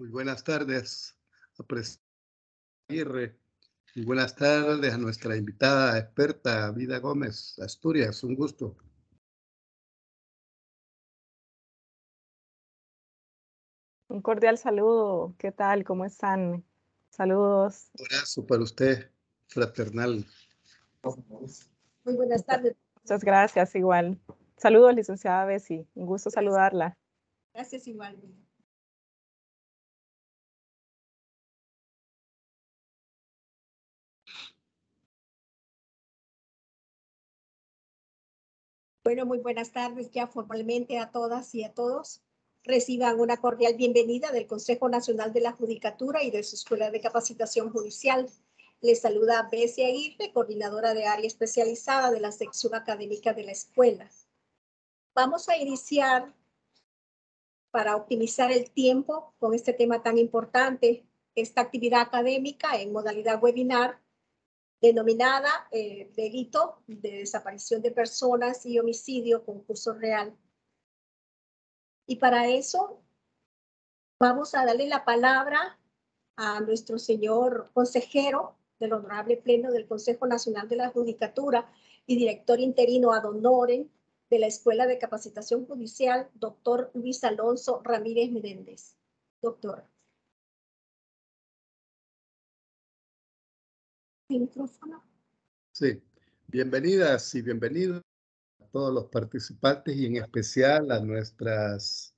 Muy buenas tardes, Aguirre. buenas tardes a nuestra invitada experta, Vida Gómez, Asturias. Un gusto. Un cordial saludo. ¿Qué tal? ¿Cómo están? Saludos. Un abrazo para usted, fraternal. Muy buenas tardes. Muchas gracias, igual. Saludos, licenciada Bessi. Un gusto saludarla. Gracias, igual. Bueno, muy buenas tardes ya formalmente a todas y a todos. Reciban una cordial bienvenida del Consejo Nacional de la Judicatura y de su Escuela de Capacitación Judicial. Les saluda Bessia Aguirre, coordinadora de área especializada de la sección académica de la escuela. Vamos a iniciar para optimizar el tiempo con este tema tan importante, esta actividad académica en modalidad webinar denominada eh, delito de desaparición de personas y homicidio con real. Y para eso vamos a darle la palabra a nuestro señor consejero del Honorable Pleno del Consejo Nacional de la Judicatura y director interino ad honorem de la Escuela de Capacitación Judicial, doctor Luis Alonso Ramírez Méndez, doctor. Sí, bienvenidas y bienvenidos a todos los participantes y en especial a nuestras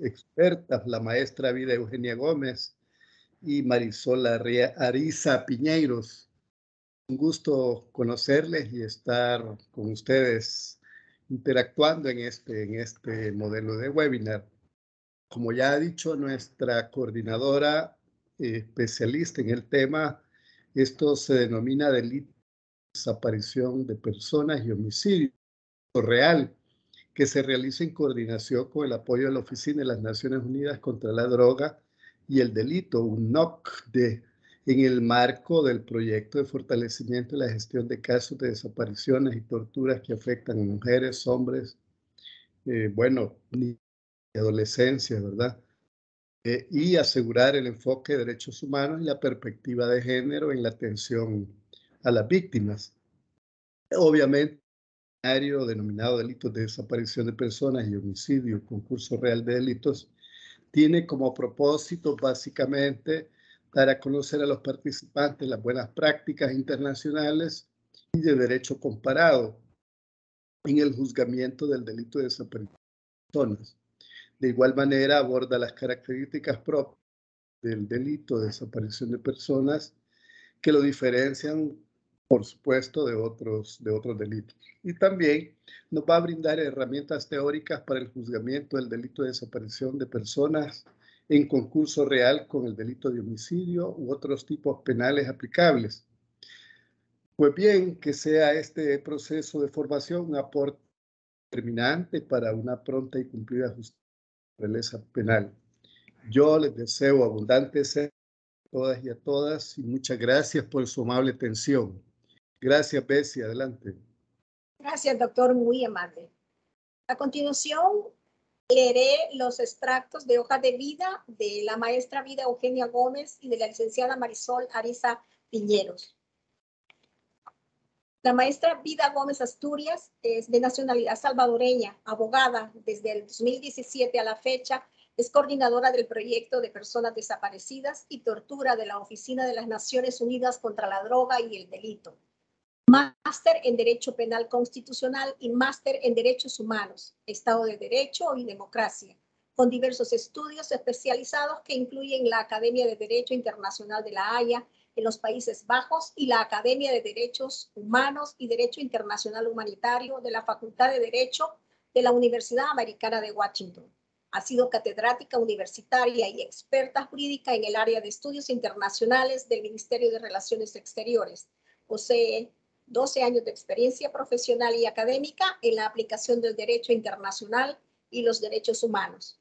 expertas, la maestra Vida Eugenia Gómez y Marisol Arisa Piñeiros. Un gusto conocerles y estar con ustedes interactuando en este, en este modelo de webinar. Como ya ha dicho nuestra coordinadora eh, especialista en el tema, esto se denomina delito de desaparición de personas y homicidio real, que se realiza en coordinación con el apoyo de la Oficina de las Naciones Unidas contra la Droga y el Delito, UNOC, de, en el marco del proyecto de fortalecimiento de la gestión de casos de desapariciones y torturas que afectan a mujeres, hombres, eh, bueno, ni adolescencia, ¿verdad? Eh, y asegurar el enfoque de derechos humanos y la perspectiva de género en la atención a las víctimas. Obviamente, el denominado delitos de desaparición de personas y homicidio, concurso real de delitos, tiene como propósito básicamente dar a conocer a los participantes las buenas prácticas internacionales y de derecho comparado en el juzgamiento del delito de desaparición de personas de igual manera aborda las características propias del delito de desaparición de personas que lo diferencian, por supuesto, de otros, de otros delitos. Y también nos va a brindar herramientas teóricas para el juzgamiento del delito de desaparición de personas en concurso real con el delito de homicidio u otros tipos penales aplicables. Pues bien, que sea este proceso de formación un aporte determinante para una pronta y cumplida justicia naturaleza penal. Yo les deseo abundantes a todas y a todas y muchas gracias por su amable atención. Gracias, Bessie. Adelante. Gracias, doctor. Muy amable. A continuación, leeré los extractos de hoja de vida de la maestra vida Eugenia Gómez y de la licenciada Marisol Ariza Piñeros. La maestra Vida Gómez Asturias es de nacionalidad salvadoreña, abogada desde el 2017 a la fecha, es coordinadora del proyecto de personas desaparecidas y tortura de la Oficina de las Naciones Unidas contra la Droga y el Delito. Máster en Derecho Penal Constitucional y máster en Derechos Humanos, Estado de Derecho y Democracia, con diversos estudios especializados que incluyen la Academia de Derecho Internacional de la Haya, en los Países Bajos y la Academia de Derechos Humanos y Derecho Internacional Humanitario de la Facultad de Derecho de la Universidad Americana de Washington. Ha sido catedrática universitaria y experta jurídica en el área de estudios internacionales del Ministerio de Relaciones Exteriores. Posee 12 años de experiencia profesional y académica en la aplicación del derecho internacional y los derechos humanos.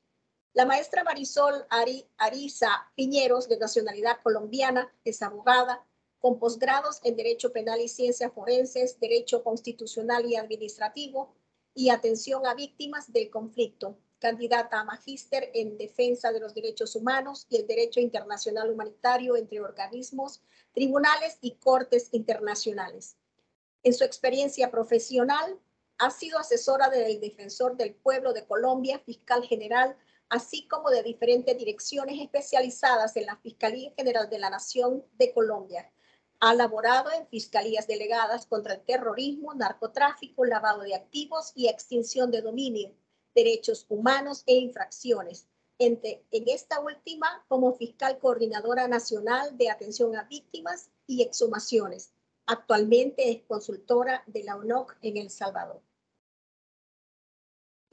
La maestra Marisol Ari, Ariza Piñeros, de nacionalidad colombiana, es abogada con posgrados en Derecho Penal y Ciencias Forenses, Derecho Constitucional y Administrativo y Atención a Víctimas del Conflicto, candidata a magíster en Defensa de los Derechos Humanos y el Derecho Internacional Humanitario entre organismos, tribunales y cortes internacionales. En su experiencia profesional, ha sido asesora del Defensor del Pueblo de Colombia, fiscal general así como de diferentes direcciones especializadas en la Fiscalía General de la Nación de Colombia. Ha laborado en fiscalías delegadas contra el terrorismo, narcotráfico, lavado de activos y extinción de dominio, derechos humanos e infracciones. Entre, en esta última, como fiscal coordinadora nacional de atención a víctimas y exhumaciones. Actualmente es consultora de la UNOC en El Salvador.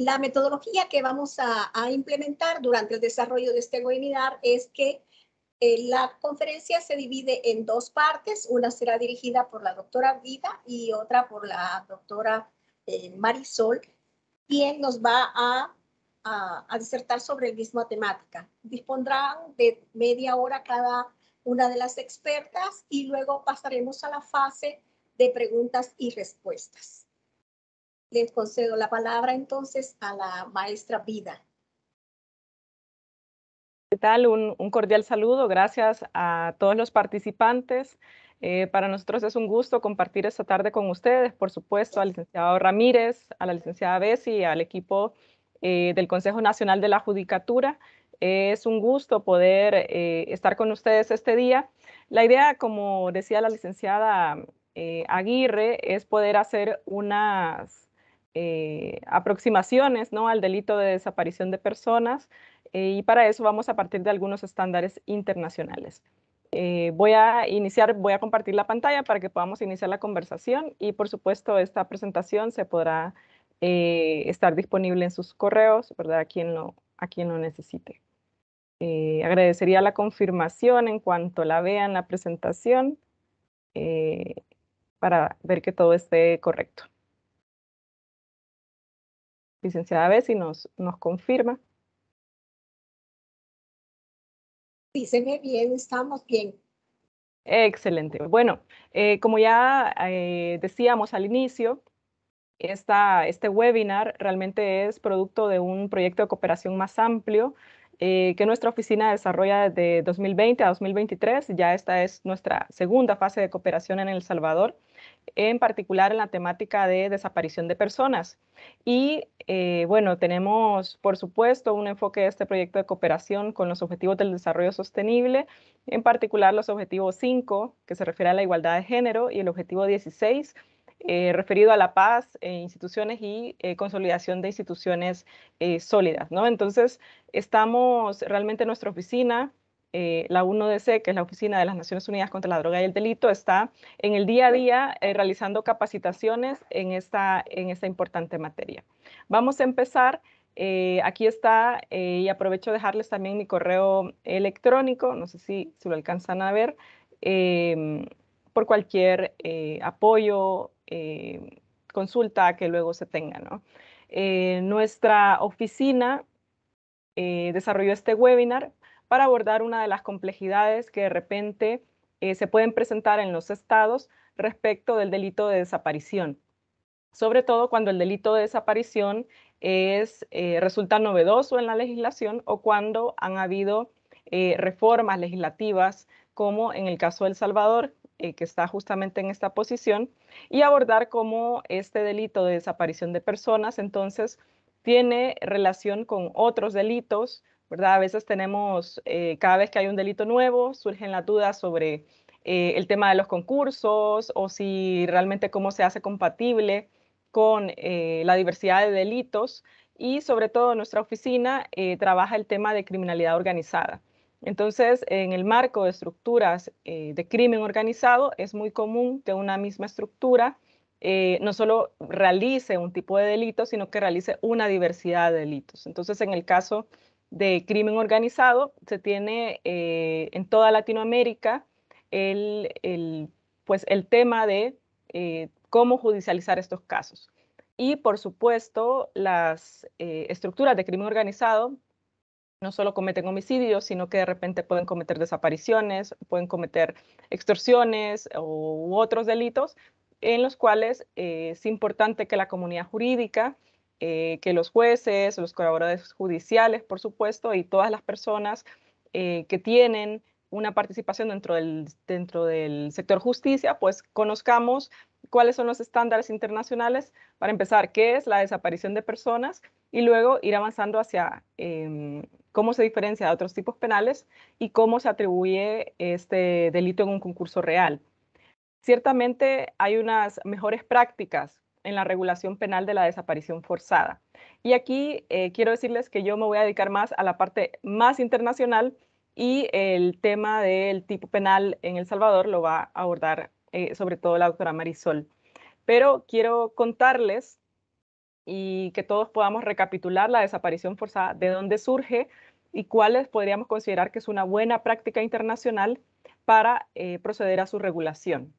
La metodología que vamos a, implementar durante el desarrollo de este webinar es que eh, la conferencia se divide en dos partes. Una será dirigida por la doctora Vida y otra por la doctora eh, Marisol, quien nos va a, disertar sobre el mismo temática. Dispondrán de media hora cada una de las expertas y luego pasaremos a la fase de preguntas y respuestas. Les concedo la palabra entonces a la maestra Vida. ¿Qué tal? Un, cordial saludo. Gracias a todos los participantes. Eh, para nosotros es un gusto compartir esta tarde con ustedes, por supuesto, al licenciado Ramírez, a la licenciada Bessi, al equipo eh, del Consejo Nacional de la Judicatura. Eh, es un gusto poder estar con ustedes este día. La idea, como decía la licenciada Aguirre, es poder hacer unas eh, aproximaciones ¿no? al delito de desaparición de personas eh, y para eso vamos a partir de algunos estándares internacionales. Eh, voy a iniciar, voy a compartir la pantalla para que podamos iniciar la conversación y por supuesto esta presentación se podrá estar disponible en sus correos, ¿verdad? A quien lo, a quien lo necesite. agradecería la confirmación en cuanto la vean la presentación para ver que todo esté correcto licenciada Bessi nos, nos confirma. Sí, se ve bien, estamos bien. Excelente. Bueno, eh, como ya eh, decíamos al inicio, esta, este webinar realmente es producto de un proyecto de cooperación más amplio eh, que nuestra oficina desarrolla desde 2020 a 2023. Ya esta es nuestra segunda fase de cooperación en El Salvador en particular en la temática de desaparición de personas. Y eh, bueno, tenemos por supuesto un enfoque de este proyecto de cooperación con los objetivos del desarrollo sostenible, en particular los objetivos 5, que se refiere a la igualdad de género, y el objetivo 16, eh, referido a la paz, instituciones y eh, consolidación de instituciones sólidas. ¿no? Entonces, estamos realmente en nuestra oficina eh, la UNODC, que es la Oficina de las Naciones Unidas contra la Droga y el Delito, está en el día a día eh, realizando capacitaciones en esta, en esta importante materia. Vamos a empezar. Eh, aquí está, eh, y aprovecho dejarles también mi correo electrónico, no sé si, lo alcanzan a ver, em, por cualquier apoyo, consulta que luego se tenga. nuestra oficina desarrolló este webinar para abordar una de las complejidades que de repente eh, se pueden presentar en los estados respecto del delito de desaparición, sobre todo cuando el delito de desaparición es, eh, resulta novedoso en la legislación o cuando han habido eh, reformas legislativas, como en el caso de El Salvador, que está justamente en esta posición, y abordar cómo este delito de desaparición de personas entonces tiene relación con otros delitos ¿verdad? A veces tenemos, eh, cada vez que hay un delito nuevo, surgen las dudas sobre eh, el tema de los concursos o si realmente cómo se hace compatible con eh, la diversidad de delitos y sobre todo nuestra oficina trabaja el tema de criminalidad organizada. Entonces, en el marco de estructuras de crimen organizado, es muy común que una misma estructura no solo realice un tipo de delito, sino que realice una diversidad de delitos. Entonces, en el caso de crimen organizado se tiene eh, en toda Latinoamérica el, pues el tema de eh, cómo judicializar estos casos. Y por supuesto, las eh, estructuras de crimen organizado no solo cometen homicidios, sino que de repente pueden cometer desapariciones, pueden cometer extorsiones u otros delitos en los cuales es importante que la comunidad jurídica eh, que los jueces, los colaboradores judiciales, por supuesto, y todas las personas eh, que tienen una participación dentro del, sector justicia, pues conozcamos cuáles son los estándares internacionales para empezar, qué es la desaparición de personas y luego ir avanzando hacia em, cómo se diferencia de otros tipos penales y cómo se atribuye este delito en un concurso real. Ciertamente hay unas mejores prácticas en la regulación penal de la desaparición forzada. Y aquí eh, quiero decirles que yo me voy a dedicar más a la parte más internacional y el tema del tipo penal en El Salvador lo va a abordar eh, sobre todo la doctora Marisol. Pero quiero contarles y que todos podamos recapitular la desaparición forzada, de dónde surge y cuáles podríamos considerar que es una buena práctica internacional para eh, proceder a su regulación.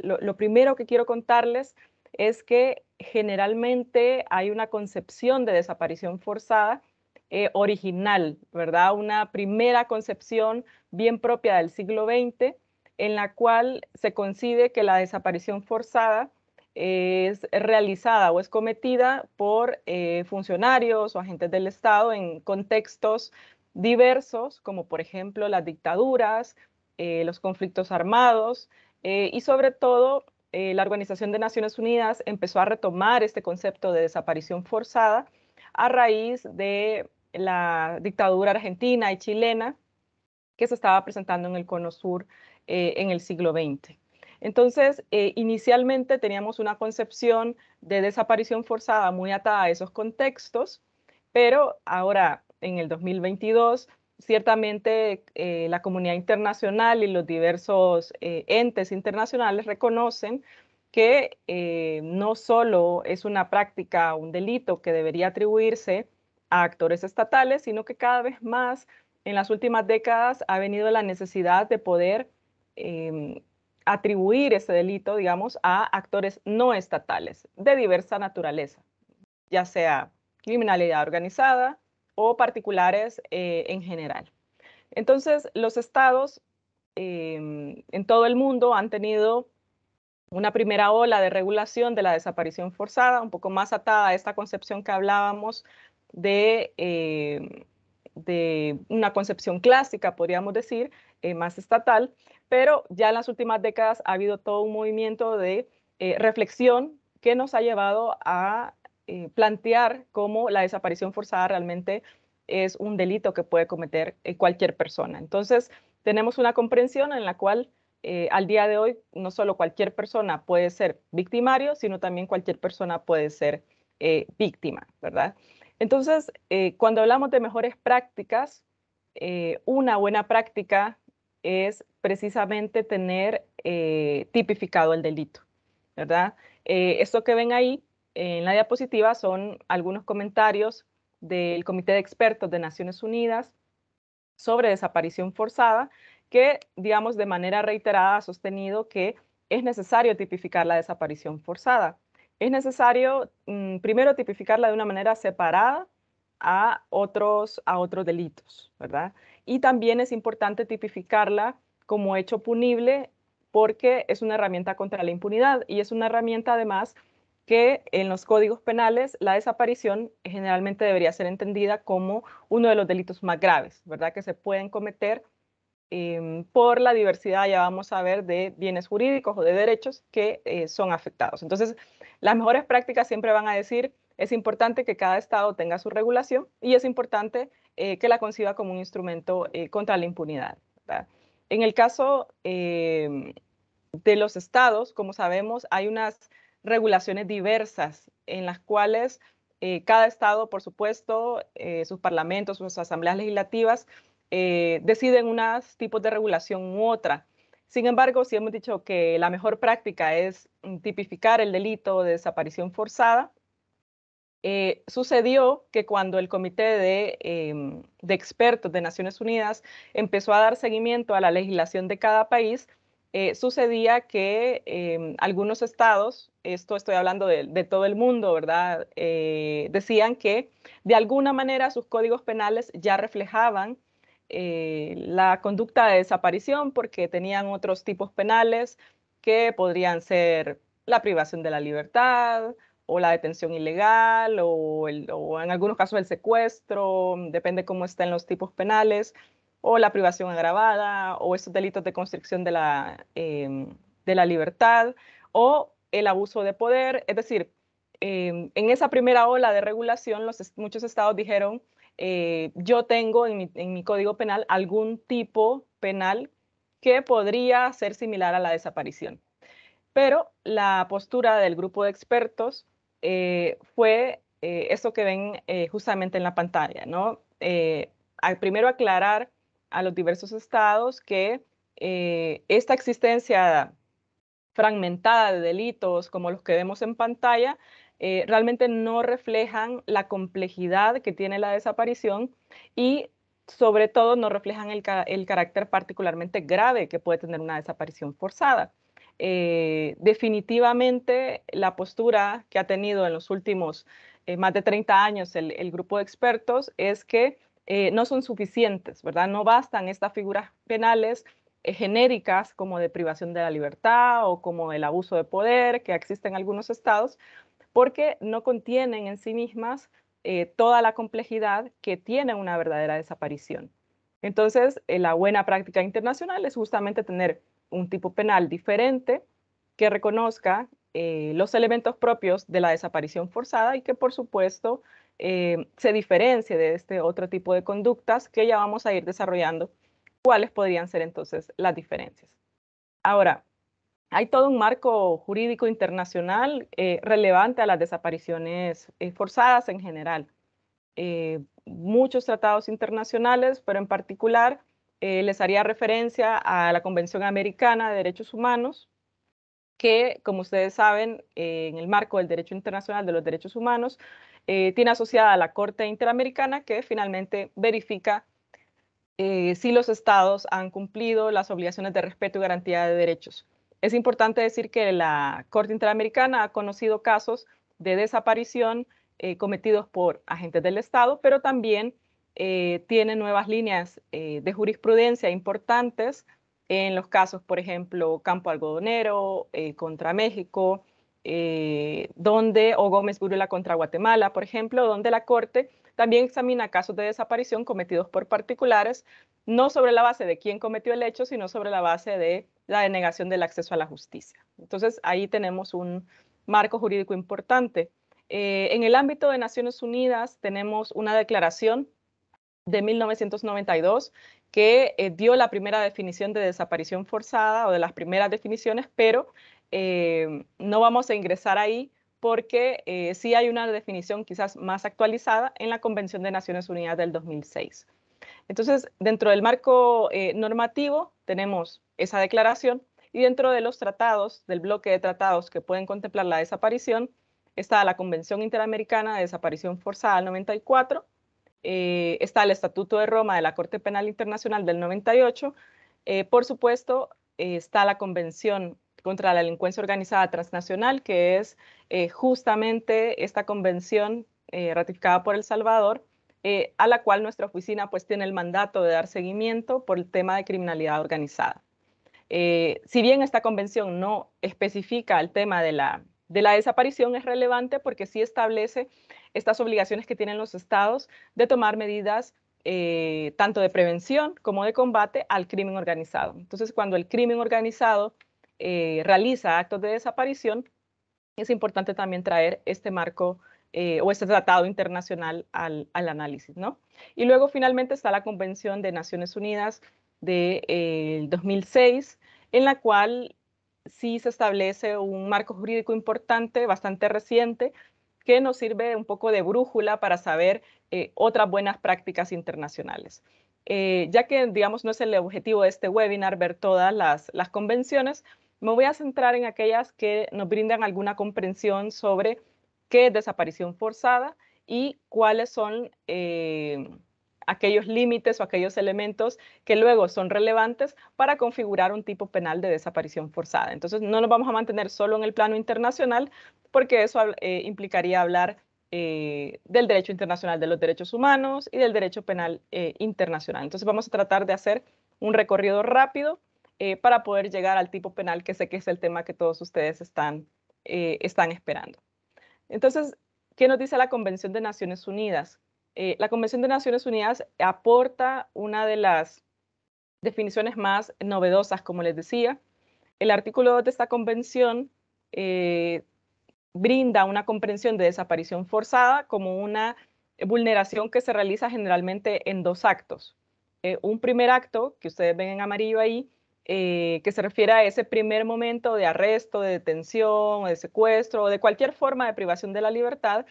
lo primero que quiero contarles es que generalmente hay una concepción de desaparición forzada eh, original, ¿verdad? Una primera concepción bien propia del siglo XX, en la cual se concibe que la desaparición forzada es realizada o es cometida por eh, funcionarios o agentes del Estado en contextos diversos, como por ejemplo las dictaduras, eh, los conflictos armados y sobre todo eh, la Organización de Naciones Unidas empezó a retomar este concepto de desaparición forzada a raíz de la dictadura argentina y chilena que se estaba presentando en el Cono Sur eh, en el siglo XX. Entonces, eh, inicialmente teníamos una concepción de desaparición forzada muy atada a esos contextos, pero ahora en el 2022 ciertamente eh, la comunidad internacional y los diversos eh, entes internacionales reconocen que eh, no solo es una práctica, un delito que debería atribuirse a actores estatales, sino que cada vez más en las últimas décadas ha venido la necesidad de poder em, atribuir ese delito, digamos, a actores no estatales de diversa naturaleza, ya sea criminalidad organizada, o particulares eh, en general. Entonces, los estados em, en todo el mundo han tenido una primera ola de regulación de la desaparición forzada, un poco más atada a esta concepción que hablábamos de, em, una concepción clásica, podríamos decir, eh, más estatal, pero ya en las últimas décadas ha habido todo un movimiento de eh, reflexión que nos ha llevado a eh, plantear cómo la desaparición forzada realmente es un delito que puede cometer eh, cualquier persona. Entonces, tenemos una comprensión en la cual eh, al día de hoy no solo cualquier persona puede ser victimario, sino también cualquier persona puede ser víctima, ¿verdad? Entonces, cuando hablamos de mejores prácticas, una buena práctica es precisamente tener tipificado el delito, ¿verdad? esto que ven ahí en la diapositiva son algunos comentarios del Comité de Expertos de Naciones Unidas sobre desaparición forzada, que, digamos, de manera reiterada ha sostenido que es necesario tipificar la desaparición forzada. Es necesario, mm, primero, tipificarla de una manera separada a otros, a otros delitos, ¿verdad? Y también es importante tipificarla como hecho punible porque es una herramienta contra la impunidad y es una herramienta, además, que en los códigos penales la desaparición generalmente debería ser entendida como uno de los delitos más graves, ¿verdad? Que se pueden cometer em, por la diversidad, ya vamos a ver, de bienes jurídicos o de derechos que eh, son afectados. Entonces, las mejores prácticas siempre van a decir, es importante que cada estado tenga su regulación y es importante eh, que la conciba como un instrumento eh, contra la impunidad. En el caso em, de los estados, como sabemos, hay unas regulaciones diversas en las cuales eh, cada estado, por supuesto, eh, sus parlamentos, sus asambleas legislativas, eh, deciden unos tipos de regulación u otra. Sin embargo, si hemos dicho que la mejor práctica es mm, tipificar el delito de desaparición forzada, sucedió que cuando el Comité em, de, Expertos de Naciones Unidas empezó a dar seguimiento a la legislación de cada país, eh, sucedía que em, algunos estados, esto estoy hablando de, todo el mundo, ¿verdad? Eh, decían que de alguna manera sus códigos penales ya reflejaban eh, la conducta de desaparición porque tenían otros tipos penales que podrían ser la privación de la libertad o la detención ilegal o, o en algunos casos el secuestro, depende cómo estén los tipos penales o la privación agravada, o esos delitos de constricción de la, em, de la libertad, o el abuso de poder. Es decir, em, en esa primera ola de regulación, los, muchos estados dijeron, eh, yo tengo en mi, código penal algún tipo penal que podría ser similar a la desaparición. Pero la postura del grupo de expertos eh, fue eh, eso que ven justamente en la pantalla, primero aclarar a los diversos estados que eh, esta existencia fragmentada de delitos como los que vemos en pantalla eh, realmente no reflejan la complejidad que tiene la desaparición y sobre todo no reflejan el, carácter particularmente grave que puede tener una desaparición forzada. Eh, definitivamente la postura que ha tenido en los últimos más de 30 años el, grupo de expertos es que eh, no son suficientes, ¿verdad? No bastan estas figuras penales eh, genéricas como de privación de la libertad o como el abuso de poder que existen en algunos estados, porque no contienen en sí mismas eh, toda la complejidad que tiene una verdadera desaparición. Entonces, la buena práctica internacional es justamente tener un tipo penal diferente que reconozca eh, los elementos propios de la desaparición forzada y que por supuesto eh, se diferencie de este otro tipo de conductas que ya vamos a ir desarrollando cuáles podrían ser entonces las diferencias. Ahora, hay todo un marco jurídico internacional eh, relevante a las desapariciones forzadas en general. muchos tratados internacionales, pero en particular les haría referencia a la Convención Americana de Derechos Humanos, que, como ustedes saben, eh, en el marco del Derecho Internacional de los Derechos Humanos, eh, tiene asociada a la Corte Interamericana que finalmente verifica eh, si los estados han cumplido las obligaciones de respeto y garantía de derechos. Es importante decir que la Corte Interamericana ha conocido casos de desaparición cometidos por agentes del Estado, pero también tiene nuevas líneas de jurisprudencia importantes en los casos, por ejemplo, Campo Algodonero eh, contra México, eh, donde, o Gómez Burula contra Guatemala, por ejemplo, donde la Corte también examina casos de desaparición cometidos por particulares, no sobre la base de quién cometió el hecho, sino sobre la base de la denegación del acceso a la justicia. Entonces, ahí tenemos un marco jurídico importante. Eh, en el ámbito de Naciones Unidas tenemos una declaración de 1992 que eh, dio la primera definición de desaparición forzada o de las primeras definiciones, pero eh, no vamos a ingresar ahí porque eh, sí hay una definición quizás más actualizada en la Convención de Naciones Unidas del 2006. Entonces, dentro del marco normativo tenemos esa declaración y dentro de los tratados, del bloque de tratados que pueden contemplar la desaparición, está la Convención Interamericana de Desaparición Forzada del 94, eh, está el Estatuto de Roma de la Corte Penal Internacional del 98, eh, por supuesto, eh, está la Convención contra la Delincuencia Organizada Transnacional, que es justamente esta convención ratificada por El Salvador, a la cual nuestra oficina pues, tiene el mandato de dar seguimiento por el tema de criminalidad organizada. si bien esta convención no especifica el tema de la de la desaparición es relevante porque sí establece estas obligaciones que tienen los estados de tomar medidas eh, tanto de prevención como de combate al crimen organizado. Entonces, cuando el crimen organizado eh, realiza actos de desaparición, es importante también traer este marco eh, o este tratado internacional al, análisis, ¿no? Y luego finalmente está la Convención de Naciones Unidas del de, 2006, en la cual sí se establece un marco jurídico importante, bastante reciente, que nos sirve un poco de brújula para saber eh, otras buenas prácticas internacionales. Eh, ya que, digamos, no es el objetivo de este webinar ver todas las, convenciones, me voy a centrar en aquellas que nos brindan alguna comprensión sobre qué es desaparición forzada y cuáles son eh, aquellos límites o aquellos elementos que luego son relevantes para configurar un tipo penal de desaparición forzada. Entonces, no nos vamos a mantener solo en el plano internacional, porque eso eh, implicaría hablar eh, del derecho internacional de los derechos humanos y del derecho penal eh, internacional. Entonces, vamos a tratar de hacer un recorrido rápido para poder llegar al tipo penal, que sé que es el tema que todos ustedes están, están esperando. Entonces, ¿qué nos dice la Convención de Naciones Unidas? Eh, la Convención de Naciones Unidas aporta una de las definiciones más novedosas, como les decía. El artículo 2 de esta convención eh, brinda una comprensión de desaparición forzada como una vulneración que se realiza generalmente en dos actos. Eh, un primer acto, que ustedes ven en amarillo ahí, que se refiere a ese primer momento de arresto, de detención, de secuestro o de cualquier forma de privación de la libertad,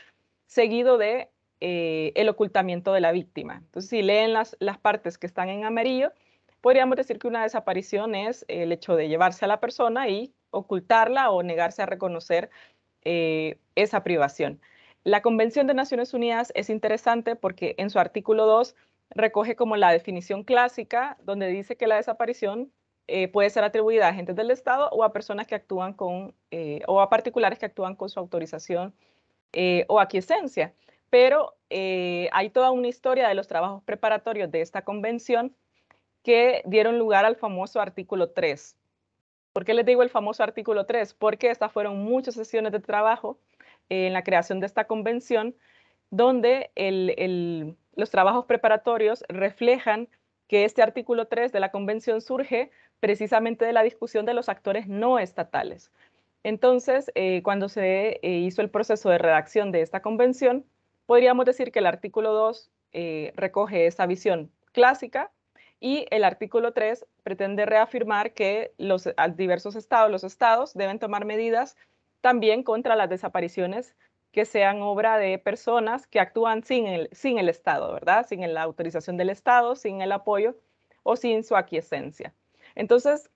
seguido de eh, el ocultamiento de la víctima. Entonces, si leen las, partes que están en amarillo, podríamos decir que una desaparición es el hecho de llevarse a la persona y ocultarla o negarse a reconocer eh, esa privación. La Convención de Naciones Unidas es interesante porque en su artículo 2 recoge como la definición clásica donde dice que la desaparición eh, puede ser atribuida a agentes del Estado o a personas que actúan con, o a particulares que actúan con su autorización o aquiescencia pero eh, hay toda una historia de los trabajos preparatorios de esta convención que dieron lugar al famoso artículo 3. ¿Por qué les digo el famoso artículo 3? Porque estas fueron muchas sesiones de trabajo eh, en la creación de esta convención, donde los trabajos preparatorios reflejan que este artículo 3 de la convención surge precisamente de la discusión de los actores no estatales. Entonces, eh, cuando se hizo el proceso de redacción de esta convención, podríamos decir que el artículo 2 eh, recoge esa visión clásica y el artículo 3 pretende reafirmar que los diversos estados, los estados deben tomar medidas también contra las desapariciones que sean obra de personas que actúan sin el, sin el Estado, ¿verdad? Sin la autorización del Estado, sin el apoyo o sin su aquiescencia. Entonces,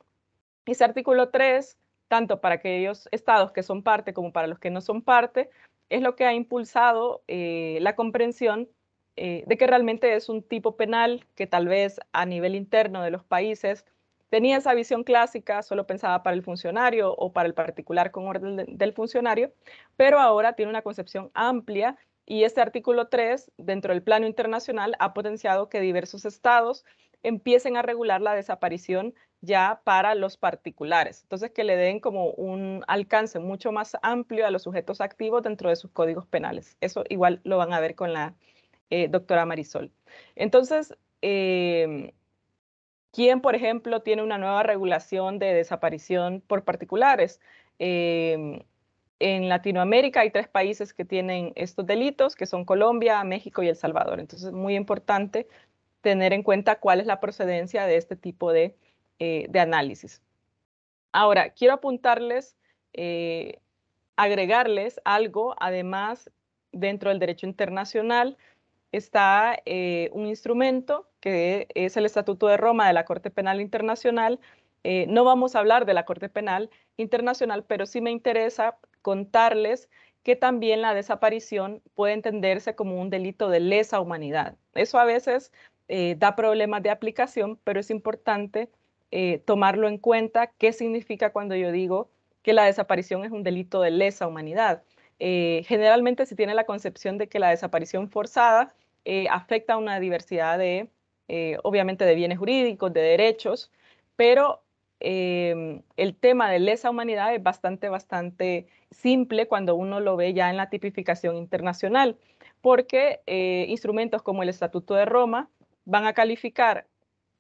ese artículo 3, tanto para aquellos estados que son parte como para los que no son parte, es lo que ha impulsado eh, la comprensión eh, de que realmente es un tipo penal que tal vez a nivel interno de los países tenía esa visión clásica, solo pensaba para el funcionario o para el particular con orden del funcionario, pero ahora tiene una concepción amplia y este artículo 3 dentro del plano internacional ha potenciado que diversos estados empiecen a regular la desaparición ya para los particulares. Entonces, que le den como un alcance mucho más amplio a los sujetos activos dentro de sus códigos penales. Eso igual lo van a ver con la eh, doctora Marisol. Entonces, eh, ¿quién, por ejemplo, tiene una nueva regulación de desaparición por particulares? Eh, en Latinoamérica hay tres países que tienen estos delitos, que son Colombia, México y El Salvador. Entonces, es muy importante tener en cuenta cuál es la procedencia de este tipo de eh, de análisis. Ahora, quiero apuntarles, eh, agregarles algo, además, dentro del derecho internacional está eh, un instrumento que es el Estatuto de Roma de la Corte Penal Internacional. no vamos a hablar de la Corte Penal Internacional, pero sí me interesa contarles que también la desaparición puede entenderse como un delito de lesa humanidad. Eso a veces da problemas de aplicación, pero es importante eh, tomarlo en cuenta, qué significa cuando yo digo que la desaparición es un delito de lesa humanidad. Eh, generalmente se tiene la concepción de que la desaparición forzada eh, afecta a una diversidad de, obviamente, de bienes jurídicos, de derechos, pero el tema de lesa humanidad es bastante, bastante simple cuando uno lo ve ya en la tipificación internacional, porque instrumentos como el Estatuto de Roma van a calificar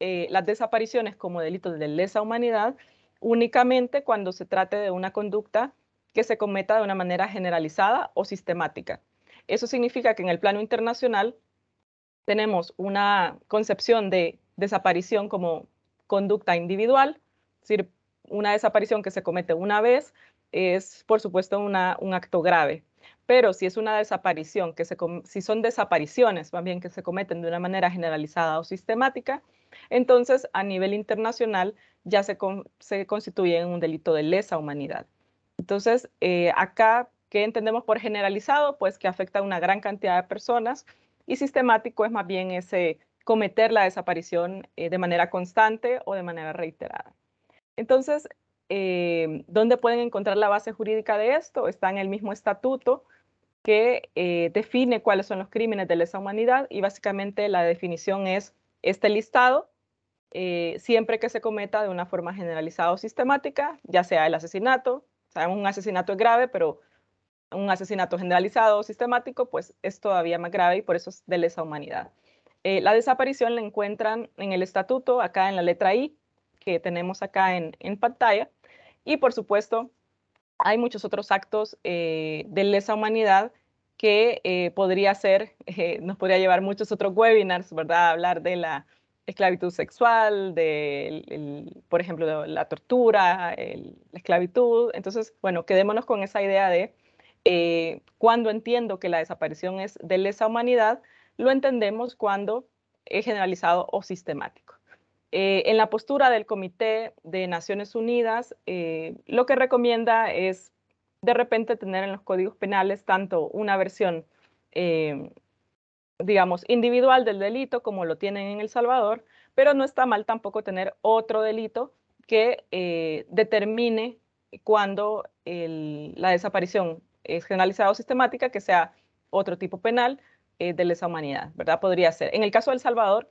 eh, las desapariciones como delitos de lesa humanidad únicamente cuando se trate de una conducta que se cometa de una manera generalizada o sistemática. Eso significa que en el plano internacional tenemos una concepción de desaparición como conducta individual, es decir, una desaparición que se comete una vez es, por supuesto, un acto grave pero si es una desaparición, que si son desapariciones también que se cometen de una manera generalizada o sistemática, entonces a nivel internacional ya se, constituye en un delito de lesa humanidad. Entonces, eh, acá, ¿qué entendemos por generalizado? Pues que afecta a una gran cantidad de personas y sistemático es más bien ese cometer la desaparición eh, de manera constante o de manera reiterada. Entonces, eh, ¿dónde pueden encontrar la base jurídica de esto? Está en el mismo estatuto que eh, define cuáles son los crímenes de lesa humanidad y básicamente la definición es este listado, eh, siempre que se cometa de una forma generalizada o sistemática, ya sea el asesinato, sabemos un asesinato es grave, pero un asesinato generalizado o sistemático, pues es todavía más grave y por eso es de lesa humanidad. Eh, la desaparición la encuentran en el estatuto, acá en la letra I, que tenemos acá en, en pantalla, y por supuesto hay muchos otros actos eh, de lesa humanidad que eh, podría ser, eh, nos podría llevar muchos otros webinars, ¿verdad? hablar de la esclavitud sexual, de, por ejemplo, la tortura, la esclavitud. Entonces, bueno, quedémonos con esa idea de cuando entiendo que la desaparición es de lesa humanidad, lo entendemos cuando es generalizado o sistemático. Eh, en la postura del Comité de Naciones Unidas, eh, lo que recomienda es de repente tener en los códigos penales tanto una versión, eh, digamos, individual del delito, como lo tienen en El Salvador, pero no está mal tampoco tener otro delito que determine cuando la desaparición es generalizada o sistemática, que sea otro tipo penal de lesa humanidad, ¿verdad? Podría ser. En el caso de El Salvador,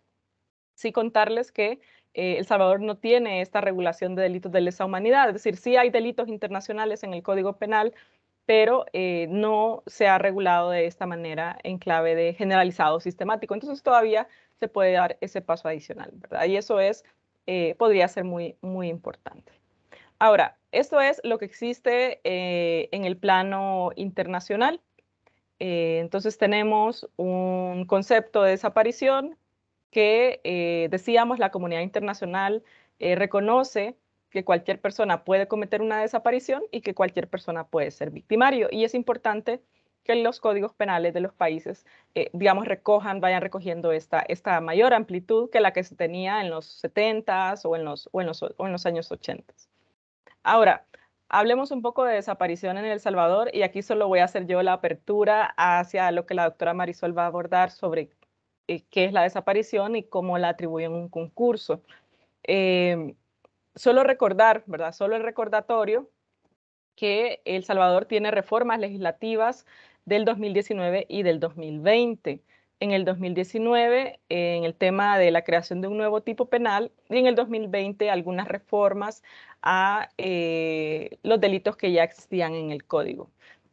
sí contarles que eh, El Salvador no tiene esta regulación de delitos de lesa humanidad, es decir, sí hay delitos internacionales en el Código Penal, pero eh, no se ha regulado de esta manera en clave de generalizado sistemático. Entonces todavía se puede dar ese paso adicional, ¿verdad? Y eso es, eh, podría ser muy, muy importante. Ahora, esto es lo que existe en el plano internacional. entonces tenemos un concepto de desaparición que eh, decíamos la comunidad internacional eh, reconoce que cualquier persona puede cometer una desaparición y que cualquier persona puede ser victimario. Y es importante que los códigos penales de los países, eh, digamos, recojan, vayan recogiendo esta, esta mayor amplitud que la que se tenía en los 70s o en los, o en los, o en los años 80. Ahora, hablemos un poco de desaparición en El Salvador y aquí solo voy a hacer yo la apertura hacia lo que la doctora Marisol va a abordar sobre eh, qué es la desaparición y cómo la atribuyen un concurso. Eh, solo recordar, ¿verdad? Solo el recordatorio que El Salvador tiene reformas legislativas del 2019 y del 2020. En el 2019, eh, en el tema de la creación de un nuevo tipo penal, y en el 2020, algunas reformas a los delitos que ya existían en el código.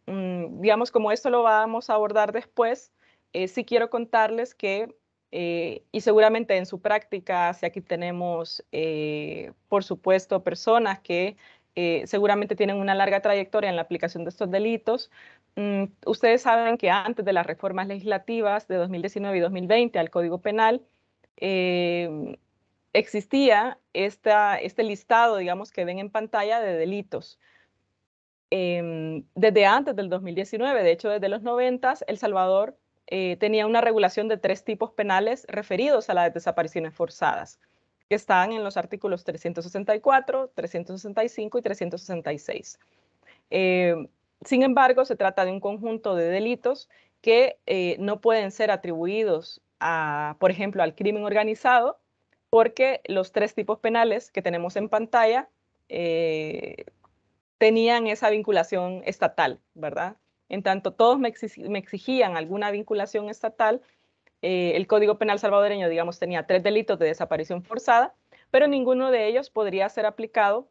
Mm, digamos, como esto lo vamos a abordar después, eh, sí quiero contarles que, eh, y seguramente en su práctica, si aquí tenemos, eh, por supuesto, personas que seguramente tienen una larga trayectoria en la aplicación de estos delitos, mm, ustedes saben que antes de las reformas legislativas de 2019 y 2020 al Código Penal, em, existía esta, este listado, digamos, que ven en pantalla de delitos. Em, desde antes del 2019, de hecho, desde los 90, El Salvador eh, tenía una regulación de tres tipos penales referidos a las desapariciones forzadas, que están en los artículos 364, 365 y 366. Eh, sin embargo, se trata de un conjunto de delitos que eh, no pueden ser atribuidos, por ejemplo, al crimen organizado, porque los tres tipos penales que tenemos en pantalla tenían esa vinculación estatal, ¿verdad? En tanto todos me, exigían alguna vinculación estatal, eh, el Código Penal salvadoreño, digamos, tenía tres delitos de desaparición forzada, pero ninguno de ellos podría ser aplicado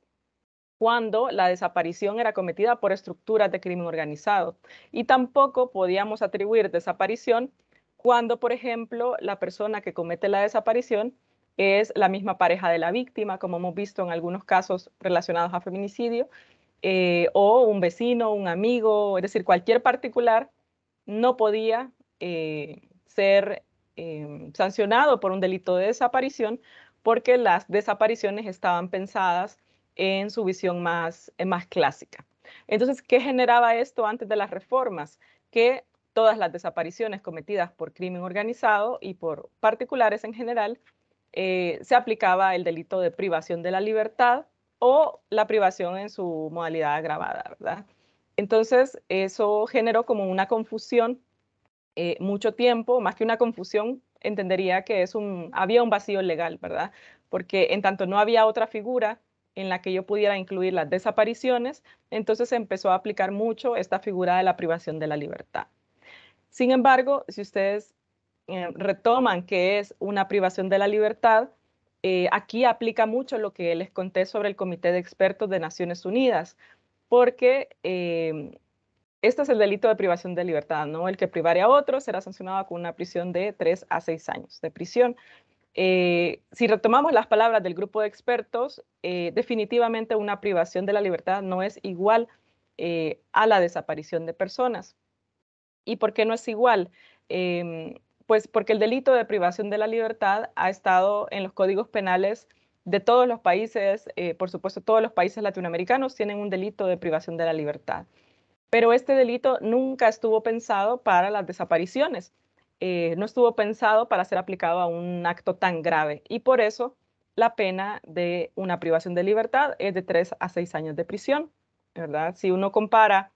cuando la desaparición era cometida por estructuras de crimen organizado. Y tampoco podíamos atribuir desaparición cuando, por ejemplo, la persona que comete la desaparición es la misma pareja de la víctima, como hemos visto en algunos casos relacionados a feminicidio, eh, o un vecino, un amigo, es decir, cualquier particular, no podía eh, ser em, sancionado por un delito de desaparición porque las desapariciones estaban pensadas en su visión más, eh, más clásica. Entonces, ¿qué generaba esto antes de las reformas? Que todas las desapariciones cometidas por crimen organizado y por particulares en general, se aplicaba el delito de privación de la libertad o la privación en su modalidad agravada, ¿verdad? Entonces, eso generó como una confusión eh, mucho tiempo, más que una confusión, entendería que había un vacío legal, ¿verdad? Porque en tanto no había otra figura en la que yo pudiera incluir las desapariciones, entonces se empezó a aplicar mucho esta figura de la privación de la libertad. Sin embargo, si ustedes eh, retoman que es una privación de la libertad, eh, aquí aplica mucho lo que les conté sobre el Comité de Expertos de Naciones Unidas, porque em, este es el delito de privación de libertad, ¿no? El que privare a otro será sancionado con una prisión de tres a seis años de prisión. Eh, si retomamos las palabras del grupo de expertos, eh, definitivamente una privación de la libertad no es igual a la desaparición de personas. ¿Y por qué no es igual? Em, pues porque el delito de privación de la libertad ha estado en los códigos penales de todos los países, eh, por supuesto todos los países latinoamericanos tienen un delito de privación de la libertad, pero este delito nunca estuvo pensado para las desapariciones, eh, no estuvo pensado para ser aplicado a un acto tan grave y por eso la pena de una privación de libertad es de tres a seis años de prisión, ¿verdad? Si uno compara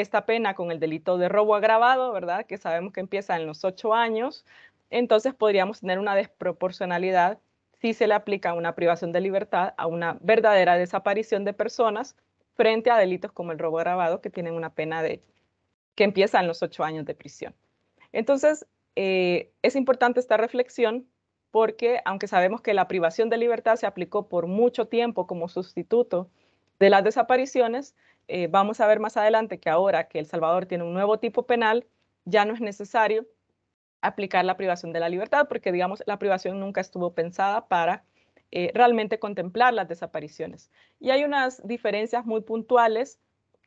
esta pena con el delito de robo agravado, ¿verdad? Que sabemos que empieza en los ocho años, entonces podríamos tener una desproporcionalidad si se le aplica una privación de libertad a una verdadera desaparición de personas frente a delitos como el robo agravado que tienen una pena de que empieza en los ocho años de prisión. Entonces, eh, es importante esta reflexión porque aunque sabemos que la privación de libertad se aplicó por mucho tiempo como sustituto de las desapariciones, eh, vamos a ver más adelante que ahora que El Salvador tiene un nuevo tipo penal, ya no es necesario aplicar la privación de la libertad, porque digamos la privación nunca estuvo pensada para eh, realmente contemplar las desapariciones. Y hay unas diferencias muy puntuales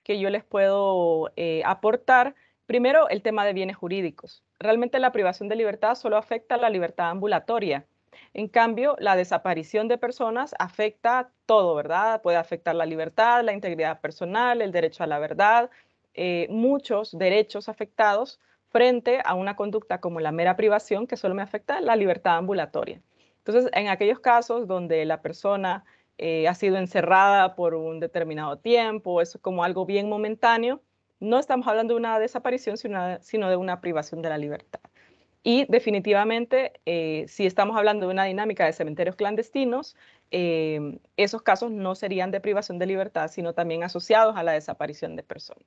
que yo les puedo eh, aportar. Primero, el tema de bienes jurídicos. Realmente la privación de libertad solo afecta a la libertad ambulatoria en cambio, la desaparición de personas afecta todo, ¿verdad? Puede afectar la libertad, la integridad personal, el derecho a la verdad, eh, muchos derechos afectados frente a una conducta como la mera privación que solo me afecta la libertad ambulatoria. Entonces, en aquellos casos donde la persona eh, ha sido encerrada por un determinado tiempo, es como algo bien momentáneo, no estamos hablando de una desaparición, sino de una privación de la libertad. Y definitivamente, eh, si estamos hablando de una dinámica de cementerios clandestinos, eh, esos casos no serían de privación de libertad, sino también asociados a la desaparición de personas.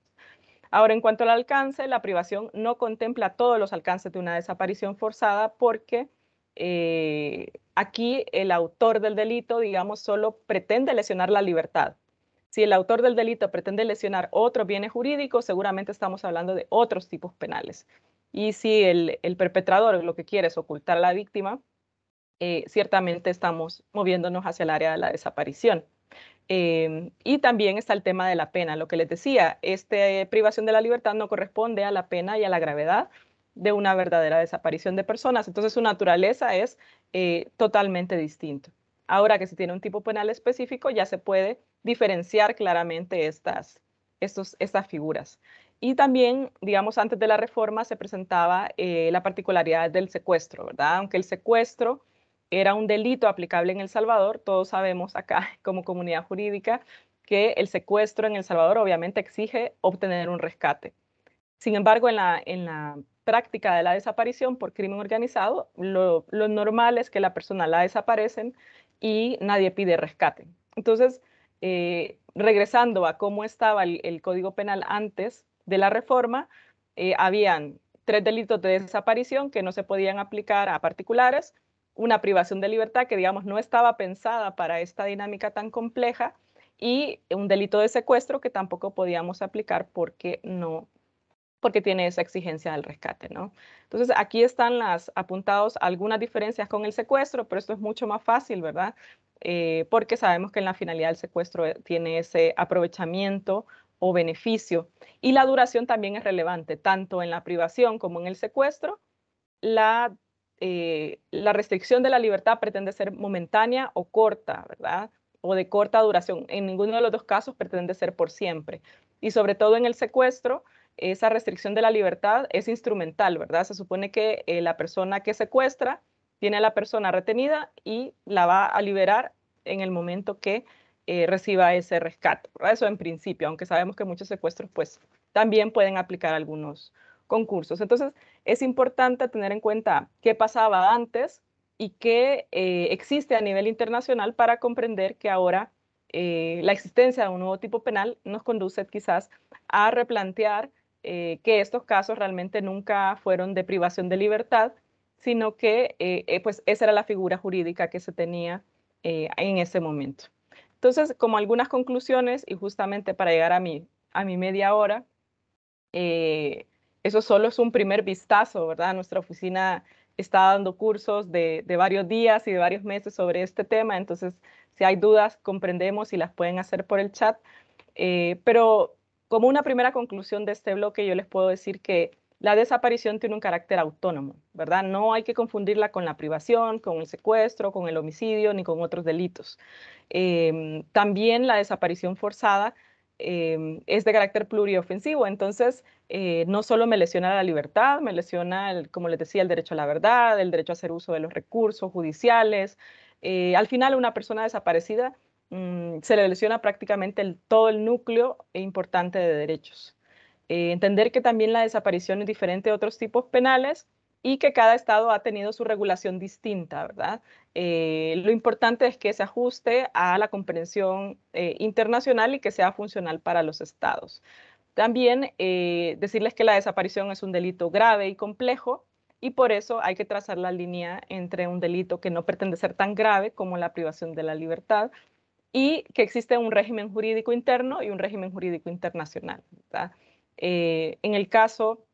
Ahora, en cuanto al alcance, la privación no contempla todos los alcances de una desaparición forzada porque eh, aquí el autor del delito, digamos, solo pretende lesionar la libertad. Si el autor del delito pretende lesionar otros bienes jurídicos, seguramente estamos hablando de otros tipos penales. Y si el, perpetrador lo que quiere es ocultar a la víctima, eh, ciertamente estamos moviéndonos hacia el área de la desaparición. Em, y también está el tema de la pena. Lo que les decía, esta privación de la libertad no corresponde a la pena y a la gravedad de una verdadera desaparición de personas. Entonces su naturaleza es eh, totalmente distinta. Ahora que se tiene un tipo penal específico, ya se puede diferenciar claramente estas, estos, estas figuras. Y también, digamos, antes de la reforma se presentaba eh, la particularidad del secuestro, ¿verdad? Aunque el secuestro era un delito aplicable en El Salvador, todos sabemos acá como comunidad jurídica que el secuestro en El Salvador obviamente exige obtener un rescate. Sin embargo, en la, práctica de la desaparición por crimen organizado, lo, normal es que la persona la desaparecen y nadie pide rescate. Entonces, eh, regresando a cómo estaba el, Código Penal antes de la reforma, eh, habían tres delitos de desaparición que no se podían aplicar a particulares, una privación de libertad que, digamos, no estaba pensada para esta dinámica tan compleja y un delito de secuestro que tampoco podíamos aplicar porque no porque tiene esa exigencia del rescate, ¿no? Entonces, aquí están las apuntados algunas diferencias con el secuestro, pero esto es mucho más fácil, ¿verdad? Eh, porque sabemos que en la finalidad el secuestro eh, tiene ese aprovechamiento o beneficio. Y la duración también es relevante, tanto en la privación como en el secuestro. La, eh, la restricción de la libertad pretende ser momentánea o corta, ¿verdad? O de corta duración. En ninguno de los dos casos pretende ser por siempre. Y sobre todo en el secuestro, esa restricción de la libertad es instrumental, ¿verdad? Se supone que eh, la persona que secuestra tiene a la persona retenida y la va a liberar en el momento que eh, reciba ese rescate. Eso en principio, aunque sabemos que muchos secuestros pues también pueden aplicar algunos concursos. Entonces es importante tener en cuenta qué pasaba antes y qué eh, existe a nivel internacional para comprender que ahora eh, la existencia de un nuevo tipo penal nos conduce quizás a replantear que estos casos realmente nunca fueron de privación de libertad, sino que pues esa era la figura jurídica que se tenía en ese momento. Entonces, como algunas conclusiones, y justamente para llegar a mi, a mi media hora, eh, eso solo es un primer vistazo, ¿verdad? Nuestra oficina está dando cursos de, varios días y de varios meses sobre este tema, entonces si hay dudas comprendemos y las pueden hacer por el chat. Eh, pero como una primera conclusión de este bloque, yo les puedo decir que la desaparición tiene un carácter autónomo, ¿verdad? No hay que confundirla con la privación, con el secuestro, con el homicidio, ni con otros delitos. Em, también la desaparición forzada em, es de carácter pluriofensivo, entonces eh, no solo me lesiona la libertad, me lesiona, como les decía, el derecho a la verdad, el derecho a hacer uso de los recursos judiciales. Eh, al final, una persona desaparecida mm, se le lesiona prácticamente todo el núcleo e importante de derechos. Eh, entender que también la desaparición es diferente a otros tipos penales y que cada estado ha tenido su regulación distinta, ¿verdad? Eh, lo importante es que se ajuste a la comprensión eh, internacional y que sea funcional para los estados. También decirles que la desaparición es un delito grave y complejo y por eso hay que trazar la línea entre un delito que no pretende ser tan grave como la privación de la libertad y que existe un régimen jurídico interno y un régimen jurídico internacional. ¿verdad? Eh, en el caso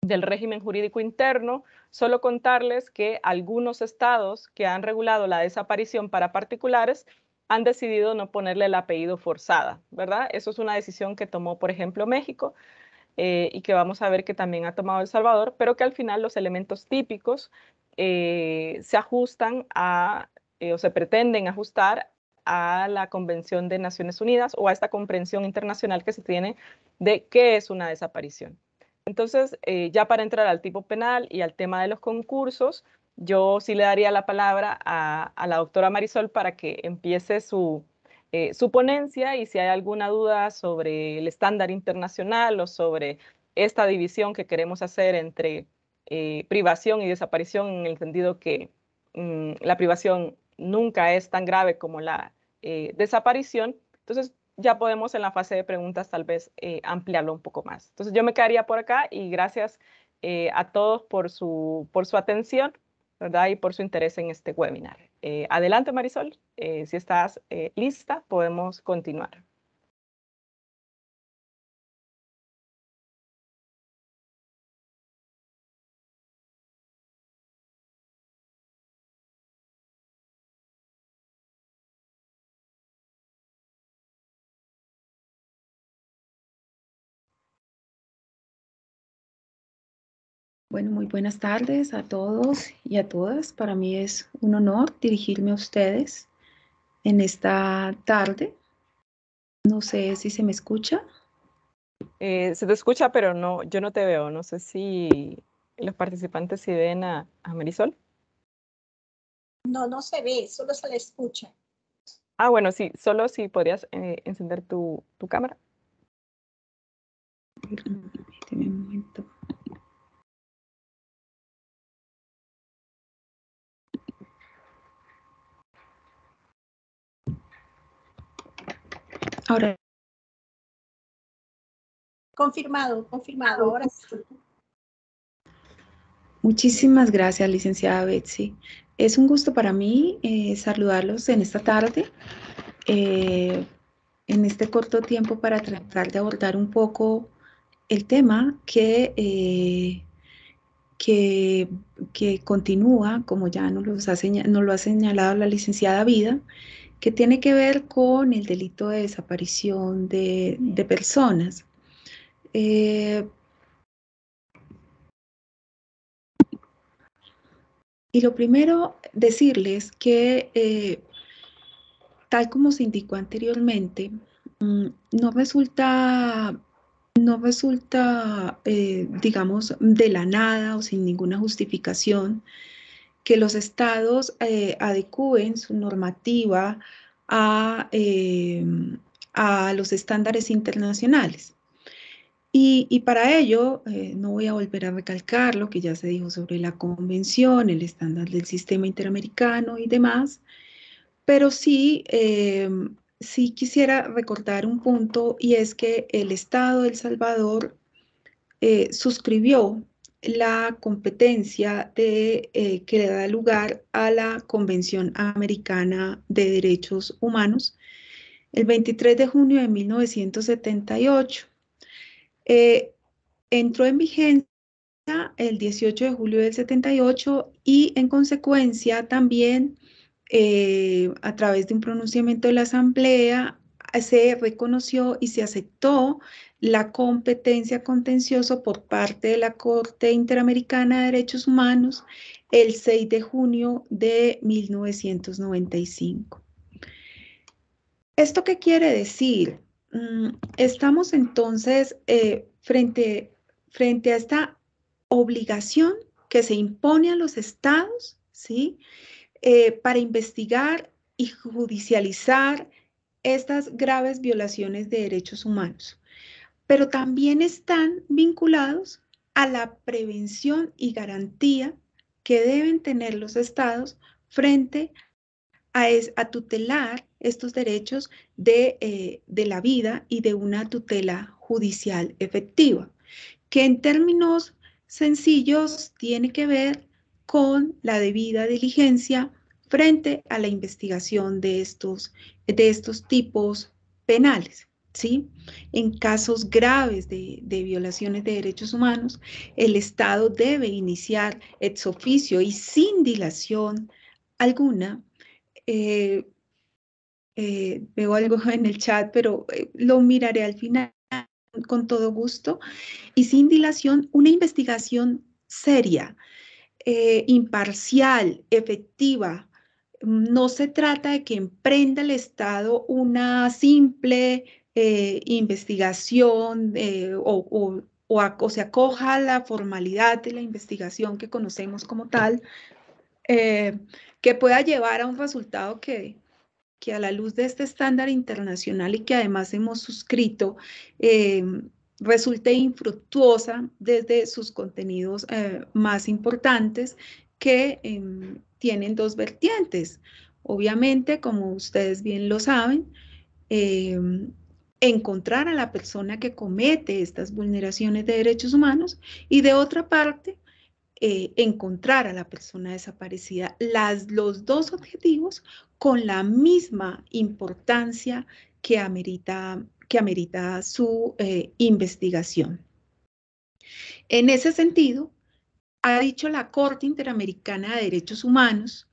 del régimen jurídico interno, solo contarles que algunos estados que han regulado la desaparición para particulares han decidido no ponerle el apellido forzada, ¿verdad? Eso es una decisión que tomó, por ejemplo, México eh, y que vamos a ver que también ha tomado El Salvador, pero que al final los elementos típicos eh, se ajustan a o se pretenden ajustar a la Convención de Naciones Unidas o a esta comprensión internacional que se tiene de qué es una desaparición. Entonces, eh, ya para entrar al tipo penal y al tema de los concursos, yo sí le daría la palabra a, la doctora Marisol para que empiece su, eh, su ponencia y si hay alguna duda sobre el estándar internacional o sobre esta división que queremos hacer entre eh, privación y desaparición en el sentido que mm, la privación nunca es tan grave como la eh, desaparición. Entonces, ya podemos en la fase de preguntas tal vez eh, ampliarlo un poco más. Entonces, yo me quedaría por acá y gracias eh, a todos por su, por su atención ¿verdad? y por su interés en este webinar. adelante, Marisol. si estás lista, podemos continuar. Bueno, muy buenas tardes a todos y a todas. Para mí es un honor dirigirme a ustedes en esta tarde. No sé si se me escucha. Eh, se te escucha, pero no, yo no te veo. No sé si los participantes si ven a, Marisol. No, no se ve, solo se le escucha. Ah, bueno, sí, solo si podrías eh, encender tu, tu cámara. Ahora. Confirmado, confirmado, Muchísimas gracias, licenciada Betsy. Es un gusto para mí eh, saludarlos en esta tarde, eh, en este corto tiempo para tratar de abordar un poco el tema que, eh, que, continúa, como ya nos lo ha señalado la licenciada Vida, que tiene que ver con el delito de desaparición de, personas. Eh, y lo primero, decirles que, eh, tal como se indicó anteriormente, mm, no resulta no resulta, eh, digamos, de la nada o sin ninguna justificación que los estados eh, adecúen su normativa em, a, los estándares internacionales. Y, para ello, eh, no voy a volver a recalcar lo que ya se dijo sobre la convención, el estándar del sistema interamericano y demás, pero sí, em, quisiera recordar un punto y es que el Estado de El Salvador eh, suscribió la competencia eh, que le da lugar a la Convención Americana de Derechos Humanos el 23 de junio de 1978. Eh, entró en vigencia el 18 de julio del 78 y en consecuencia también eh, a través de un pronunciamiento de la Asamblea se reconoció y se aceptó la competencia contencioso por parte de la Corte Interamericana de Derechos Humanos el 6 de junio de 1995. ¿Esto qué quiere decir? Mm, estamos entonces eh, frente, frente a esta obligación que se impone a los estados, ¿sí? Eh, para investigar y judicializar estas graves violaciones de derechos humanos, pero también están vinculados a la prevención y garantía que deben tener los estados frente a, tutelar estos derechos de, eh, de la vida y de una tutela judicial efectiva, que en términos sencillos tiene que ver con la debida diligencia frente a la investigación de estos de estos tipos penales. ¿Sí? En casos graves de, violaciones de derechos humanos, el Estado debe iniciar ex oficio y sin dilación alguna. Eh, eh, veo algo en el chat, pero eh, lo miraré al final con todo gusto. Y sin dilación, una investigación seria, imparcial, efectiva, no se trata de que emprenda el Estado una simple eh, investigación eh, o, se acoja a la formalidad de la investigación que conocemos como tal, eh, que pueda llevar a un resultado que, que a la luz de este estándar internacional y que además hemos suscrito, em, resulte infructuosa desde sus contenidos más importantes que tienen dos vertientes. Obviamente, como ustedes bien lo saben, em, encontrar a la persona que comete estas vulneraciones de derechos humanos y de otra parte, eh, encontrar a la persona desaparecida. Las, los dos objetivos con la misma importancia que amerita, que amerita su eh, investigación. En ese sentido, ha dicho la Corte Interamericana de Derechos Humanos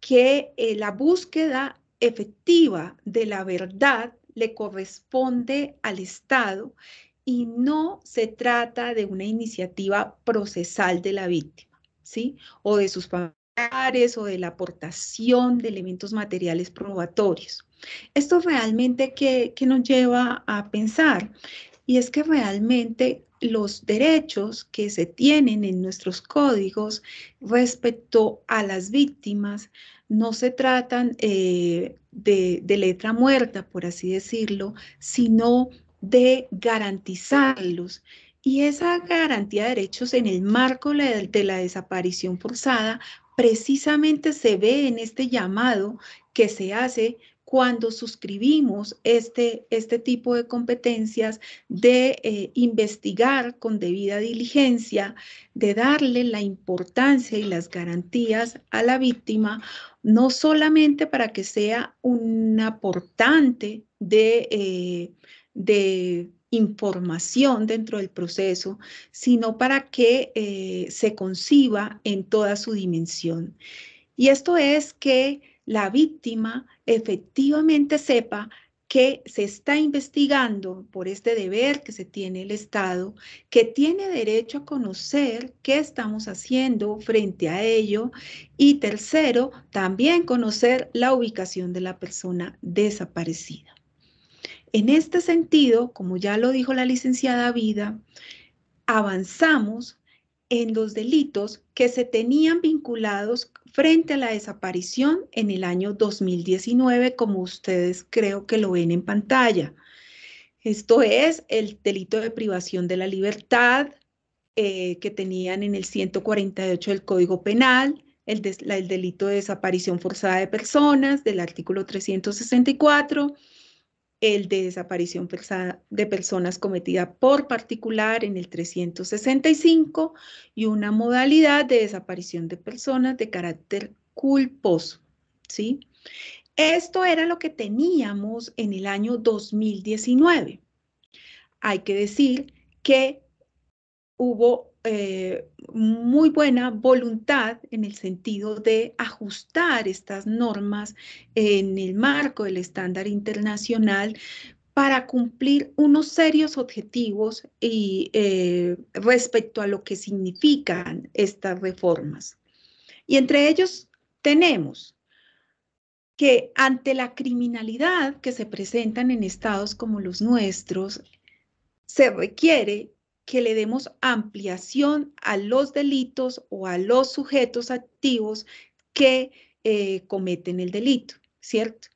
que eh, la búsqueda efectiva de la verdad le corresponde al Estado y no se trata de una iniciativa procesal de la víctima, ¿sí? O de sus familiares o de la aportación de elementos materiales probatorios. Esto realmente que, que nos lleva a pensar, y es que realmente los derechos que se tienen en nuestros códigos respecto a las víctimas no se tratan eh, de, de, letra muerta, por así decirlo, sino de garantizarlos. Y esa garantía de derechos en el marco de la desaparición forzada precisamente se ve en este llamado que se hace cuando suscribimos este, este tipo de competencias de eh, investigar con debida diligencia, de darle la importancia y las garantías a la víctima, no solamente para que sea un aportante de, eh, de información dentro del proceso, sino para que eh, se conciba en toda su dimensión. Y esto es que la víctima efectivamente sepa que se está investigando por este deber que se tiene el Estado, que tiene derecho a conocer qué estamos haciendo frente a ello y tercero, también conocer la ubicación de la persona desaparecida. En este sentido, como ya lo dijo la licenciada Vida, avanzamos en los delitos que se tenían vinculados frente a la desaparición en el año 2019, como ustedes creo que lo ven en pantalla. Esto es el delito de privación de la libertad eh, que tenían en el 148 del Código Penal, el, el delito de desaparición forzada de personas del artículo 364 el de desaparición de personas cometida por particular en el 365 y una modalidad de desaparición de personas de carácter culposo, ¿sí? Esto era lo que teníamos en el año 2019. Hay que decir que hubo eh, muy buena voluntad en el sentido de ajustar estas normas en el marco del estándar internacional para cumplir unos serios objetivos y, eh, respecto a lo que significan estas reformas. Y entre ellos tenemos que ante la criminalidad que se presentan en estados como los nuestros, se requiere que le demos ampliación a los delitos o a los sujetos activos que eh, cometen el delito, ¿cierto?